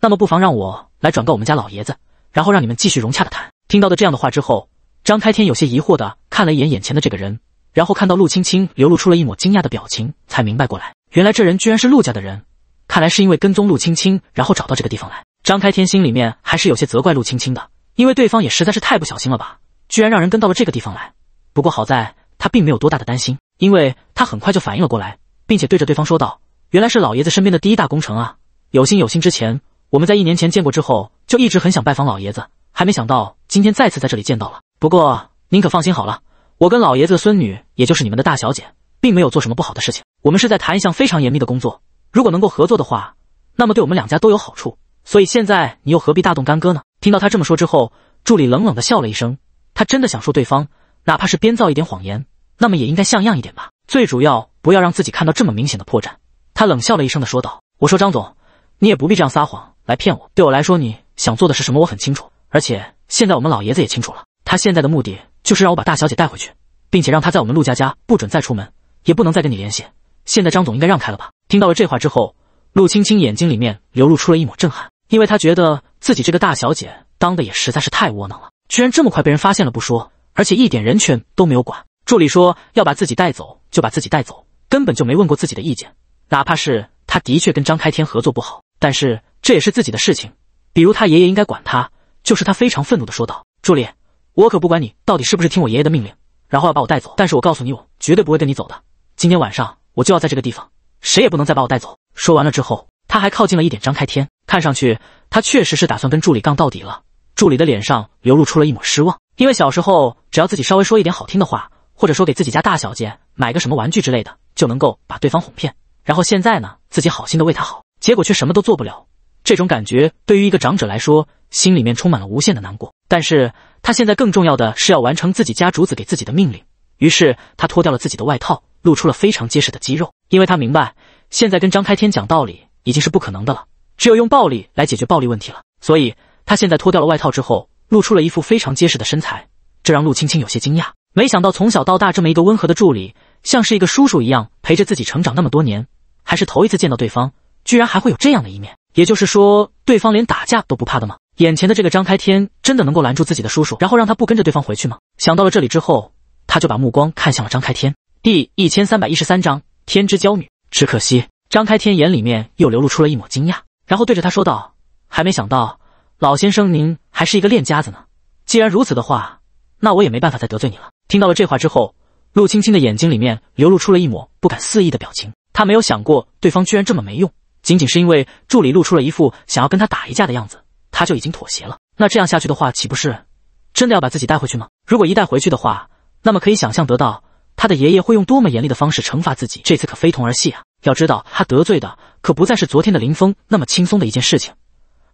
那么不妨让我来转告我们家老爷子，然后让你们继续融洽的谈。”听到的这样的话之后。张开天有些疑惑的看了一眼眼前的这个人，然后看到陆青青流露出了一抹惊讶的表情，才明白过来，原来这人居然是陆家的人。看来是因为跟踪陆青青，然后找到这个地方来。张开天心里面还是有些责怪陆青青的，因为对方也实在是太不小心了吧，居然让人跟到了这个地方来。不过好在他并没有多大的担心，因为他很快就反应了过来，并且对着对方说道：“原来是老爷子身边的第一大功臣啊！有心有心，之前我们在一年前见过之后，就一直很想拜访老爷子，还没想到今天再次在这里见到了。”不过您可放心好了，我跟老爷子的孙女，也就是你们的大小姐，并没有做什么不好的事情。我们是在谈一项非常严密的工作，如果能够合作的话，那么对我们两家都有好处。所以现在你又何必大动干戈呢？听到他这么说之后，助理冷冷的笑了一声。他真的想说，对方哪怕是编造一点谎言，那么也应该像样一点吧。最主要不要让自己看到这么明显的破绽。他冷笑了一声的说道：“我说张总，你也不必这样撒谎来骗我。对我来说，你想做的是什么，我很清楚。而且现在我们老爷子也清楚了。”他现在的目的就是让我把大小姐带回去，并且让她在我们陆家家不准再出门，也不能再跟你联系。现在张总应该让开了吧？听到了这话之后，陆青青眼睛里面流露出了一抹震撼，因为她觉得自己这个大小姐当的也实在是太窝囊了，居然这么快被人发现了不说，而且一点人权都没有管。助理说要把自己带走就把自己带走，根本就没问过自己的意见。哪怕是他的确跟张开天合作不好，但是这也是自己的事情。比如他爷爷应该管他，就是他非常愤怒的说道：“助理。”我可不管你到底是不是听我爷爷的命令，然后要把我带走。但是我告诉你，我绝对不会跟你走的。今天晚上我就要在这个地方，谁也不能再把我带走。说完了之后，他还靠近了一点，张开天看上去他确实是打算跟助理杠到底了。助理的脸上流露出了一抹失望，因为小时候只要自己稍微说一点好听的话，或者说给自己家大小姐买个什么玩具之类的，就能够把对方哄骗。然后现在呢，自己好心的为他好，结果却什么都做不了，这种感觉对于一个长者来说，心里面充满了无限的难过。但是。他现在更重要的是要完成自己家主子给自己的命令，于是他脱掉了自己的外套，露出了非常结实的肌肉。因为他明白，现在跟张开天讲道理已经是不可能的了，只有用暴力来解决暴力问题了。所以，他现在脱掉了外套之后，露出了一副非常结实的身材，这让陆青青有些惊讶。没想到，从小到大这么一个温和的助理，像是一个叔叔一样陪着自己成长那么多年，还是头一次见到对方居然还会有这样的一面。也就是说，对方连打架都不怕的吗？眼前的这个张开天真的能够拦住自己的叔叔，然后让他不跟着对方回去吗？想到了这里之后，他就把目光看向了张开天。第一千三百一十三章天之娇女。只可惜，张开天眼里面又流露出了一抹惊讶，然后对着他说道：“还没想到，老先生您还是一个练家子呢。既然如此的话，那我也没办法再得罪你了。”听到了这话之后，陆青青的眼睛里面流露出了一抹不敢肆意的表情。他没有想过对方居然这么没用，仅仅是因为助理露出了一副想要跟他打一架的样子。他就已经妥协了，那这样下去的话，岂不是真的要把自己带回去吗？如果一带回去的话，那么可以想象得到他的爷爷会用多么严厉的方式惩罚自己。这次可非同儿戏啊！要知道，他得罪的可不再是昨天的林峰那么轻松的一件事情，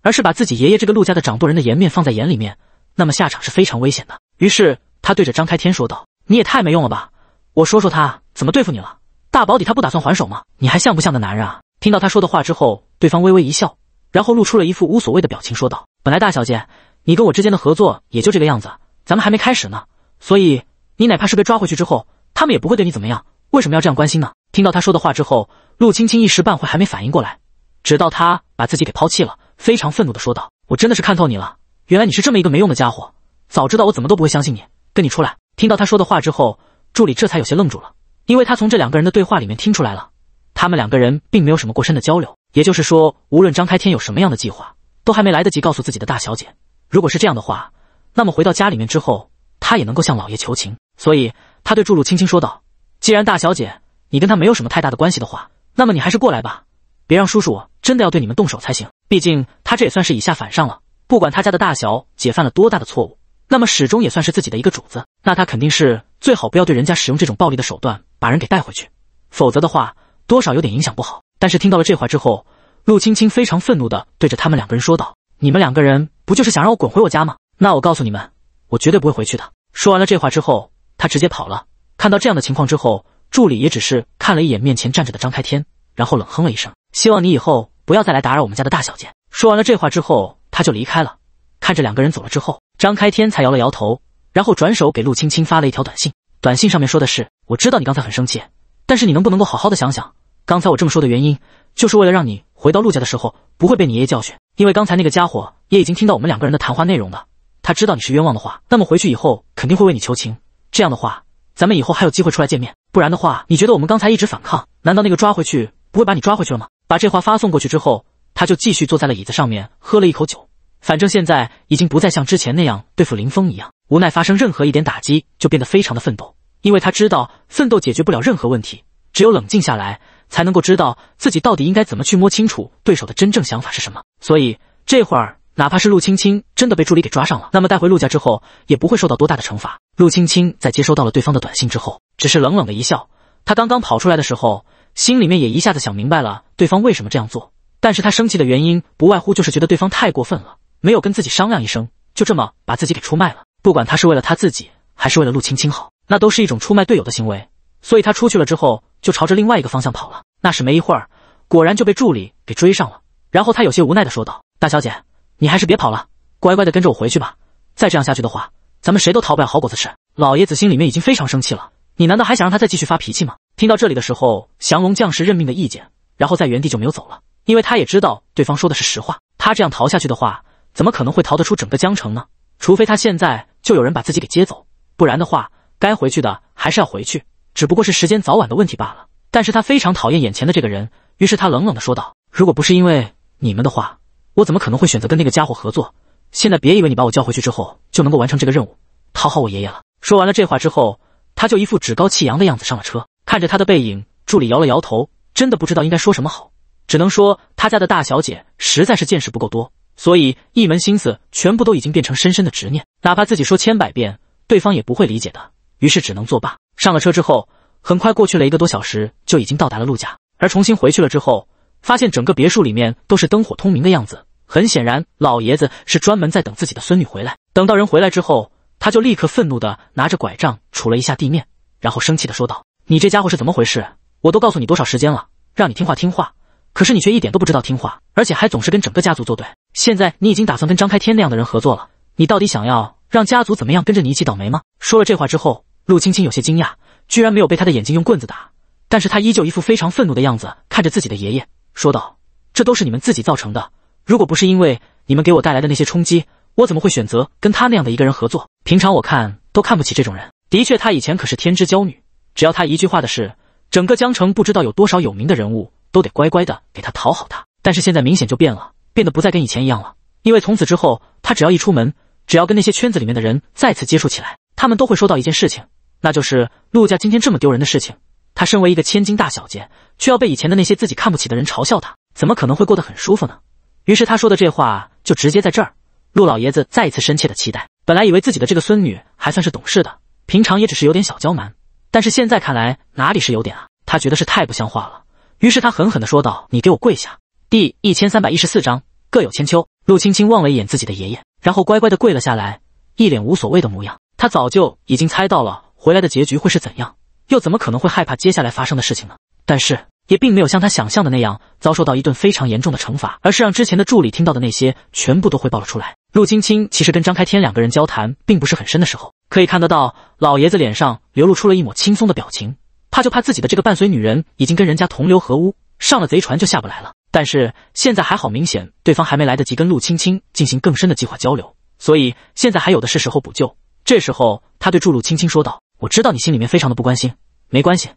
而是把自己爷爷这个陆家的掌舵人的颜面放在眼里面，那么下场是非常危险的。于是他对着张开天说道：“你也太没用了吧！我说说他怎么对付你了，大保底他不打算还手吗？你还像不像个男人啊？”听到他说的话之后，对方微微一笑。然后露出了一副无所谓的表情，说道：“本来大小姐，你跟我之间的合作也就这个样子，咱们还没开始呢。所以你哪怕是被抓回去之后，他们也不会对你怎么样。为什么要这样关心呢？”听到他说的话之后，陆青青一时半会还没反应过来，直到他把自己给抛弃了，非常愤怒的说道：“我真的是看透你了，原来你是这么一个没用的家伙。早知道我怎么都不会相信你，跟你出来。”听到他说的话之后，助理这才有些愣住了，因为他从这两个人的对话里面听出来了，他们两个人并没有什么过深的交流。也就是说，无论张开天有什么样的计划，都还没来得及告诉自己的大小姐。如果是这样的话，那么回到家里面之后，他也能够向老爷求情。所以他对祝露轻轻说道：“既然大小姐你跟他没有什么太大的关系的话，那么你还是过来吧，别让叔叔真的要对你们动手才行。毕竟他这也算是以下犯上了，不管他家的大小姐犯了多大的错误，那么始终也算是自己的一个主子。那他肯定是最好不要对人家使用这种暴力的手段把人给带回去，否则的话，多少有点影响不好。”但是听到了这话之后，陆青青非常愤怒的对着他们两个人说道：“你们两个人不就是想让我滚回我家吗？那我告诉你们，我绝对不会回去的。”说完了这话之后，他直接跑了。看到这样的情况之后，助理也只是看了一眼面前站着的张开天，然后冷哼了一声：“希望你以后不要再来打扰我们家的大小姐。”说完了这话之后，他就离开了。看着两个人走了之后，张开天才摇了摇头，然后转手给陆青青发了一条短信。短信上面说的是：“我知道你刚才很生气，但是你能不能够好好的想想？”刚才我这么说的原因，就是为了让你回到陆家的时候不会被你爷爷教训。因为刚才那个家伙也已经听到我们两个人的谈话内容了，他知道你是冤枉的话，那么回去以后肯定会为你求情。这样的话，咱们以后还有机会出来见面。不然的话，你觉得我们刚才一直反抗，难道那个抓回去不会把你抓回去了吗？把这话发送过去之后，他就继续坐在了椅子上面，喝了一口酒。反正现在已经不再像之前那样对付林峰一样，无奈发生任何一点打击就变得非常的奋斗，因为他知道奋斗解决不了任何问题，只有冷静下来。才能够知道自己到底应该怎么去摸清楚对手的真正想法是什么。所以这会儿，哪怕是陆青青真的被助理给抓上了，那么带回陆家之后也不会受到多大的惩罚。陆青青在接收到了对方的短信之后，只是冷冷的一笑。他刚刚跑出来的时候，心里面也一下子想明白了对方为什么这样做。但是他生气的原因不外乎就是觉得对方太过分了，没有跟自己商量一声，就这么把自己给出卖了。不管他是为了他自己，还是为了陆青青好，那都是一种出卖队友的行为。所以他出去了之后。就朝着另外一个方向跑了。那是没一会儿，果然就被助理给追上了。然后他有些无奈的说道：“大小姐，你还是别跑了，乖乖的跟着我回去吧。再这样下去的话，咱们谁都逃不了好果子吃。”老爷子心里面已经非常生气了，你难道还想让他再继续发脾气吗？听到这里的时候，降龙将士认命的意见，然后在原地就没有走了。因为他也知道对方说的是实话，他这样逃下去的话，怎么可能会逃得出整个江城呢？除非他现在就有人把自己给接走，不然的话，该回去的还是要回去。只不过是时间早晚的问题罢了。但是他非常讨厌眼前的这个人，于是他冷冷的说道：“如果不是因为你们的话，我怎么可能会选择跟那个家伙合作？现在别以为你把我叫回去之后就能够完成这个任务，讨好我爷爷了。”说完了这话之后，他就一副趾高气扬的样子上了车。看着他的背影，助理摇了摇头，真的不知道应该说什么好，只能说他家的大小姐实在是见识不够多，所以一门心思全部都已经变成深深的执念，哪怕自己说千百遍，对方也不会理解的。于是只能作罢。上了车之后，很快过去了一个多小时，就已经到达了陆家。而重新回去了之后，发现整个别墅里面都是灯火通明的样子。很显然，老爷子是专门在等自己的孙女回来。等到人回来之后，他就立刻愤怒的拿着拐杖杵了一下地面，然后生气的说道：“你这家伙是怎么回事？我都告诉你多少时间了，让你听话听话，可是你却一点都不知道听话，而且还总是跟整个家族作对。现在你已经打算跟张开天那样的人合作了，你到底想要让家族怎么样？跟着你一起倒霉吗？”说了这话之后。陆青青有些惊讶，居然没有被他的眼睛用棍子打，但是他依旧一副非常愤怒的样子，看着自己的爷爷，说道：“这都是你们自己造成的。如果不是因为你们给我带来的那些冲击，我怎么会选择跟他那样的一个人合作？平常我看都看不起这种人。的确，他以前可是天之娇女，只要他一句话的事，整个江城不知道有多少有名的人物都得乖乖的给他讨好他。但是现在明显就变了，变得不再跟以前一样了。因为从此之后，他只要一出门，只要跟那些圈子里面的人再次接触起来，他们都会说到一件事情。”那就是陆家今天这么丢人的事情，他身为一个千金大小姐，却要被以前的那些自己看不起的人嘲笑，他，怎么可能会过得很舒服呢？于是他说的这话就直接在这儿。陆老爷子再一次深切的期待，本来以为自己的这个孙女还算是懂事的，平常也只是有点小娇蛮，但是现在看来哪里是有点啊？他觉得是太不像话了，于是他狠狠的说道：“你给我跪下！”第一千三百一十四章各有千秋。陆青青望了一眼自己的爷爷，然后乖乖的跪了下来，一脸无所谓的模样。她早就已经猜到了。回来的结局会是怎样？又怎么可能会害怕接下来发生的事情呢？但是也并没有像他想象的那样遭受到一顿非常严重的惩罚，而是让之前的助理听到的那些全部都汇报了出来。陆青青其实跟张开天两个人交谈并不是很深的时候，可以看得到老爷子脸上流露出了一抹轻松的表情。怕就怕自己的这个伴随女人已经跟人家同流合污，上了贼船就下不来了。但是现在还好，明显对方还没来得及跟陆青青进行更深的计划交流，所以现在还有的是时候补救。这时候他对祝陆青青说道。我知道你心里面非常的不关心，没关系，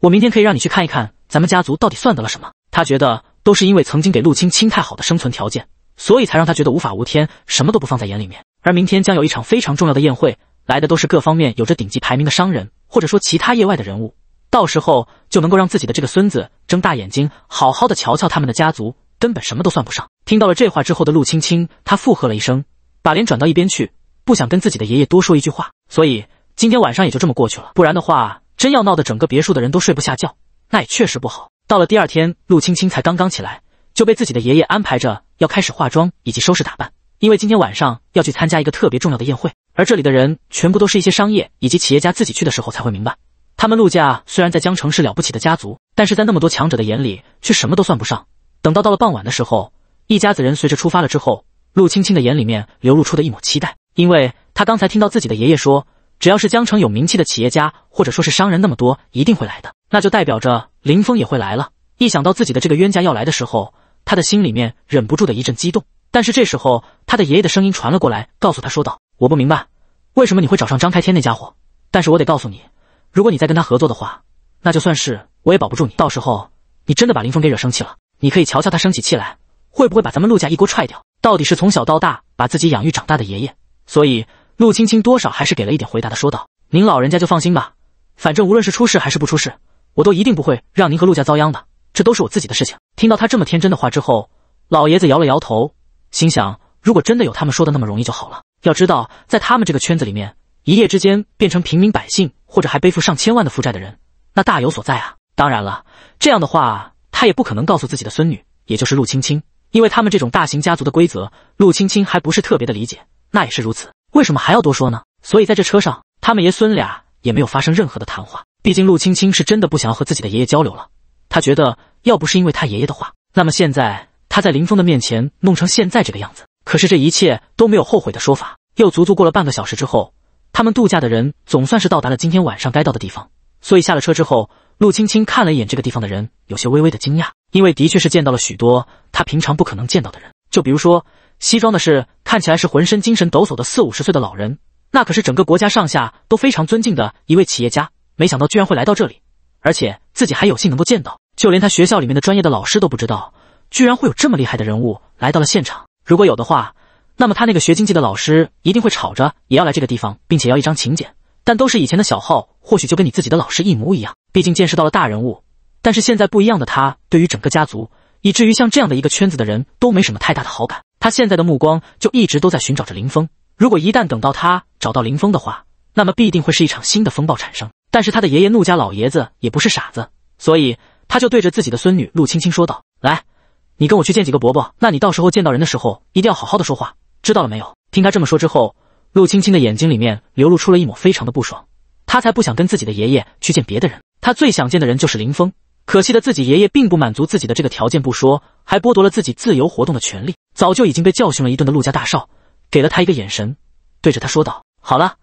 我明天可以让你去看一看咱们家族到底算得了什么。他觉得都是因为曾经给陆青青太好的生存条件，所以才让他觉得无法无天，什么都不放在眼里面。而明天将有一场非常重要的宴会，来的都是各方面有着顶级排名的商人，或者说其他业外的人物，到时候就能够让自己的这个孙子睁大眼睛，好好的瞧瞧他们的家族根本什么都算不上。听到了这话之后的陆青青，他附和了一声，把脸转到一边去，不想跟自己的爷爷多说一句话，所以。今天晚上也就这么过去了，不然的话，真要闹得整个别墅的人都睡不下觉，那也确实不好。到了第二天，陆青青才刚刚起来，就被自己的爷爷安排着要开始化妆以及收拾打扮，因为今天晚上要去参加一个特别重要的宴会，而这里的人全部都是一些商业以及企业家，自己去的时候才会明白，他们陆家虽然在江城是了不起的家族，但是在那么多强者的眼里却什么都算不上。等到到了傍晚的时候，一家子人随着出发了之后，陆青青的眼里面流露出的一抹期待，因为他刚才听到自己的爷爷说。只要是江城有名气的企业家或者说是商人，那么多一定会来的，那就代表着林峰也会来了。一想到自己的这个冤家要来的时候，他的心里面忍不住的一阵激动。但是这时候，他的爷爷的声音传了过来，告诉他说道：“我不明白为什么你会找上张开天那家伙，但是我得告诉你，如果你再跟他合作的话，那就算是我也保不住你。到时候你真的把林峰给惹生气了，你可以瞧瞧他生起气来会不会把咱们陆家一锅踹掉。到底是从小到大把自己养育长大的爷爷，所以。”陆青青多少还是给了一点回答的，说道：“您老人家就放心吧，反正无论是出事还是不出事，我都一定不会让您和陆家遭殃的，这都是我自己的事情。”听到他这么天真的话之后，老爷子摇了摇头，心想：“如果真的有他们说的那么容易就好了。要知道，在他们这个圈子里面，一夜之间变成平民百姓，或者还背负上千万的负债的人，那大有所在啊！当然了，这样的话，他也不可能告诉自己的孙女，也就是陆青青，因为他们这种大型家族的规则，陆青青还不是特别的理解，那也是如此。”为什么还要多说呢？所以在这车上，他们爷孙俩也没有发生任何的谈话。毕竟陆青青是真的不想要和自己的爷爷交流了。他觉得，要不是因为他爷爷的话，那么现在他在林峰的面前弄成现在这个样子。可是这一切都没有后悔的说法。又足足过了半个小时之后，他们度假的人总算是到达了今天晚上该到的地方。所以下了车之后，陆青青看了一眼这个地方的人，有些微微的惊讶，因为的确是见到了许多他平常不可能见到的人，就比如说。西装的是看起来是浑身精神抖擞的四五十岁的老人，那可是整个国家上下都非常尊敬的一位企业家。没想到居然会来到这里，而且自己还有幸能够见到。就连他学校里面的专业的老师都不知道，居然会有这么厉害的人物来到了现场。如果有的话，那么他那个学经济的老师一定会吵着也要来这个地方，并且要一张请柬。但都是以前的小号，或许就跟你自己的老师一模一样。毕竟见识到了大人物，但是现在不一样的他，对于整个家族，以至于像这样的一个圈子的人都没什么太大的好感。他现在的目光就一直都在寻找着林峰，如果一旦等到他找到林峰的话，那么必定会是一场新的风暴产生。但是他的爷爷陆家老爷子也不是傻子，所以他就对着自己的孙女陆青青说道：“来，你跟我去见几个伯伯，那你到时候见到人的时候一定要好好的说话，知道了没有？”听他这么说之后，陆青青的眼睛里面流露出了一抹非常的不爽，他才不想跟自己的爷爷去见别的人，他最想见的人就是林峰。可惜的，自己爷爷并不满足自己的这个条件，不说，还剥夺了自己自由活动的权利。早就已经被教训了一顿的陆家大少，给了他一个眼神，对着他说道：“好了，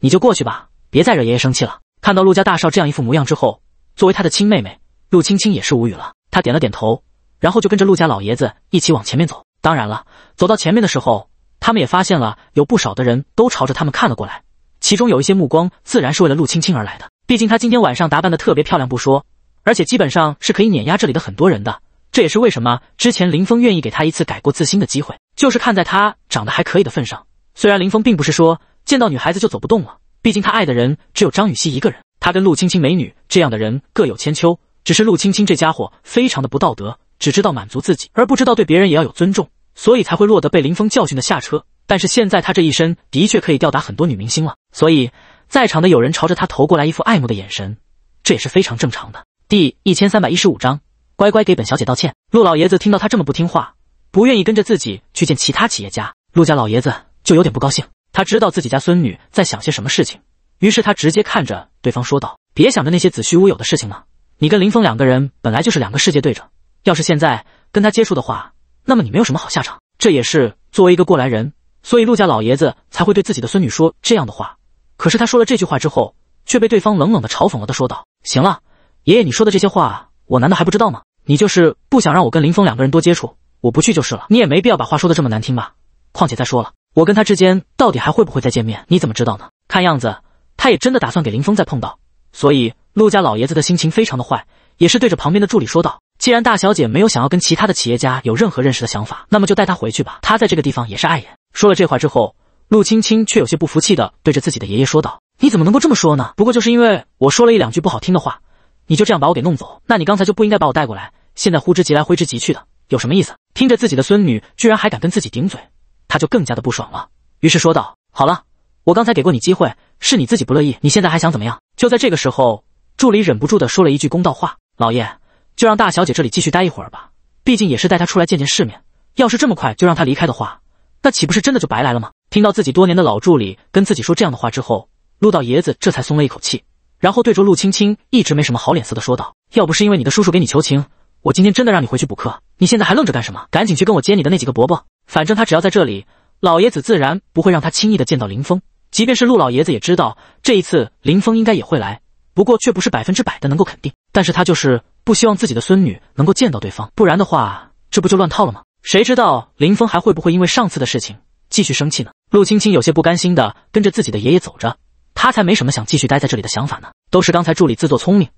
你就过去吧，别再惹爷爷生气了。”看到陆家大少这样一副模样之后，作为他的亲妹妹，陆青青也是无语了。她点了点头，然后就跟着陆家老爷子一起往前面走。当然了，走到前面的时候，他们也发现了有不少的人都朝着他们看了过来，其中有一些目光自然是为了陆青青而来的，毕竟她今天晚上打扮的特别漂亮不说。而且基本上是可以碾压这里的很多人的，这也是为什么之前林峰愿意给他一次改过自新的机会，就是看在他长得还可以的份上。虽然林峰并不是说见到女孩子就走不动了，毕竟他爱的人只有张雨曦一个人，他跟陆青青、美女这样的人各有千秋。只是陆青青这家伙非常的不道德，只知道满足自己，而不知道对别人也要有尊重，所以才会落得被林峰教训的下车。但是现在他这一身的确可以吊打很多女明星了，所以在场的有人朝着他投过来一副爱慕的眼神，这也是非常正常的。第一千三百一十五章，乖乖给本小姐道歉。陆老爷子听到他这么不听话，不愿意跟着自己去见其他企业家，陆家老爷子就有点不高兴。他知道自己家孙女在想些什么事情，于是他直接看着对方说道：“别想着那些子虚乌有的事情了，你跟林峰两个人本来就是两个世界对着，要是现在跟他接触的话，那么你没有什么好下场。”这也是作为一个过来人，所以陆家老爷子才会对自己的孙女说这样的话。可是他说了这句话之后，却被对方冷冷的嘲讽了的说道：“行了。”爷爷，你说的这些话，我难道还不知道吗？你就是不想让我跟林峰两个人多接触，我不去就是了。你也没必要把话说的这么难听吧？况且再说了，我跟他之间到底还会不会再见面？你怎么知道呢？看样子，他也真的打算给林峰再碰到，所以陆家老爷子的心情非常的坏，也是对着旁边的助理说道：“既然大小姐没有想要跟其他的企业家有任何认识的想法，那么就带她回去吧。她在这个地方也是碍眼。”说了这话之后，陆青青却有些不服气的对着自己的爷爷说道：“你怎么能够这么说呢？不过就是因为我说了一两句不好听的话。”你就这样把我给弄走，那你刚才就不应该把我带过来。现在呼之即来挥之即去的，有什么意思？听着自己的孙女居然还敢跟自己顶嘴，他就更加的不爽了。于是说道：“好了，我刚才给过你机会，是你自己不乐意。你现在还想怎么样？”就在这个时候，助理忍不住的说了一句公道话：“老爷，就让大小姐这里继续待一会儿吧，毕竟也是带她出来见见世面。要是这么快就让她离开的话，那岂不是真的就白来了吗？”听到自己多年的老助理跟自己说这样的话之后，陆道爷子这才松了一口气。然后对着陆青青一直没什么好脸色的说道：“要不是因为你的叔叔给你求情，我今天真的让你回去补课。你现在还愣着干什么？赶紧去跟我接你的那几个伯伯。反正他只要在这里，老爷子自然不会让他轻易的见到林峰。即便是陆老爷子也知道，这一次林峰应该也会来，不过却不是百分之百的能够肯定。但是他就是不希望自己的孙女能够见到对方，不然的话，这不就乱套了吗？谁知道林峰还会不会因为上次的事情继续生气呢？”陆青青有些不甘心的跟着自己的爷爷走着。他才没什么想继续待在这里的想法呢，都是刚才助理自作聪明。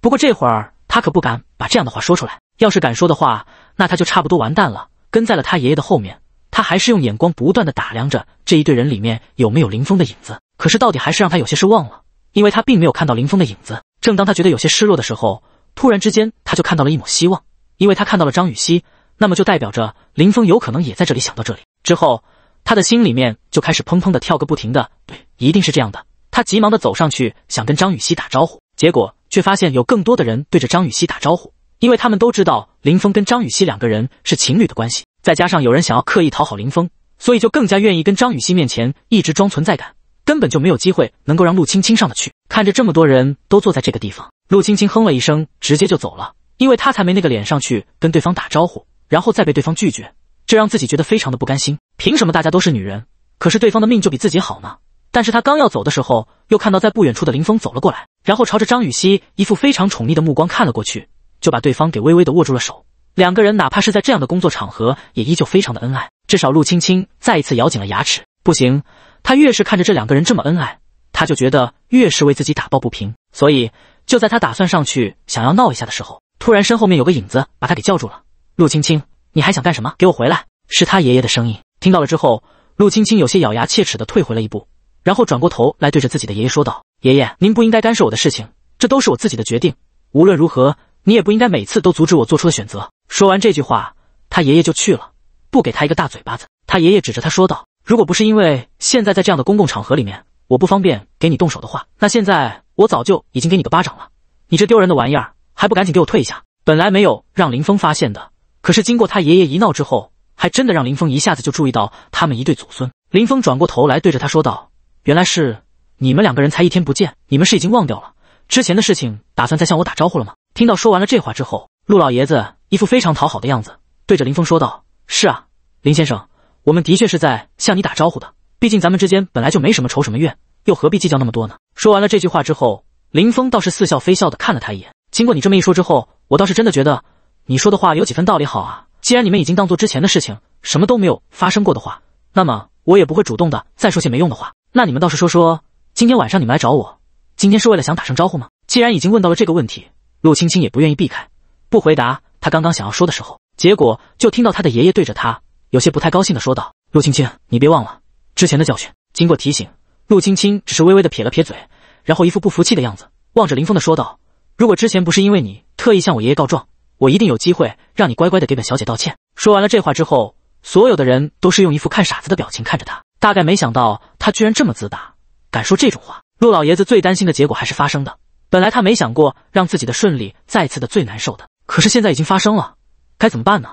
不过这会儿他可不敢把这样的话说出来，要是敢说的话，那他就差不多完蛋了。跟在了他爷爷的后面，他还是用眼光不断的打量着这一队人里面有没有林峰的影子。可是到底还是让他有些失望了，因为他并没有看到林峰的影子。正当他觉得有些失落的时候，突然之间他就看到了一抹希望，因为他看到了张雨欣，那么就代表着林峰有可能也在这里。想到这里之后，他的心里面就开始砰砰的跳个不停。的对，一定是这样的。他急忙的走上去，想跟张雨熙打招呼，结果却发现有更多的人对着张雨熙打招呼，因为他们都知道林峰跟张雨熙两个人是情侣的关系，再加上有人想要刻意讨好林峰，所以就更加愿意跟张雨熙面前一直装存在感，根本就没有机会能够让陆青青上的去。看着这么多人都坐在这个地方，陆青青哼了一声，直接就走了，因为她才没那个脸上去跟对方打招呼，然后再被对方拒绝，这让自己觉得非常的不甘心。凭什么大家都是女人，可是对方的命就比自己好呢？但是他刚要走的时候，又看到在不远处的林峰走了过来，然后朝着张雨熙一副非常宠溺的目光看了过去，就把对方给微微的握住了手。两个人哪怕是在这样的工作场合，也依旧非常的恩爱。至少陆青青再一次咬紧了牙齿，不行，他越是看着这两个人这么恩爱，他就觉得越是为自己打抱不平。所以就在他打算上去想要闹一下的时候，突然身后面有个影子把他给叫住了：“陆青青，你还想干什么？给我回来！”是他爷爷的声音。听到了之后，陆青青有些咬牙切齿的退回了一步。然后转过头来，对着自己的爷爷说道：“爷爷，您不应该干涉我的事情，这都是我自己的决定。无论如何，你也不应该每次都阻止我做出的选择。”说完这句话，他爷爷就去了，不给他一个大嘴巴子。他爷爷指着他说道：“如果不是因为现在在这样的公共场合里面，我不方便给你动手的话，那现在我早就已经给你个巴掌了。你这丢人的玩意儿，还不赶紧给我退下！”本来没有让林峰发现的，可是经过他爷爷一闹之后，还真的让林峰一下子就注意到他们一对祖孙。林峰转过头来对着他说道。原来是你们两个人才一天不见，你们是已经忘掉了之前的事情，打算再向我打招呼了吗？听到说完了这话之后，陆老爷子一副非常讨好的样子，对着林峰说道：“是啊，林先生，我们的确是在向你打招呼的。毕竟咱们之间本来就没什么仇什么怨，又何必计较那么多呢？”说完了这句话之后，林峰倒是似笑非笑的看了他一眼。经过你这么一说之后，我倒是真的觉得你说的话有几分道理。好啊，既然你们已经当做之前的事情什么都没有发生过的话，那么我也不会主动的再说些没用的话。那你们倒是说说，今天晚上你们来找我，今天是为了想打声招呼吗？既然已经问到了这个问题，陆青青也不愿意避开，不回答。她刚刚想要说的时候，结果就听到她的爷爷对着她有些不太高兴的说道：“陆青青，你别忘了之前的教训。”经过提醒，陆青青只是微微的撇了撇嘴，然后一副不服气的样子望着林峰的说道：“如果之前不是因为你特意向我爷爷告状，我一定有机会让你乖乖的给本小姐道歉。”说完了这话之后，所有的人都是用一副看傻子的表情看着他。大概没想到他居然这么自大，敢说这种话。陆老爷子最担心的结果还是发生的。本来他没想过让自己的顺利再次的最难受的，可是现在已经发生了，该怎么办呢？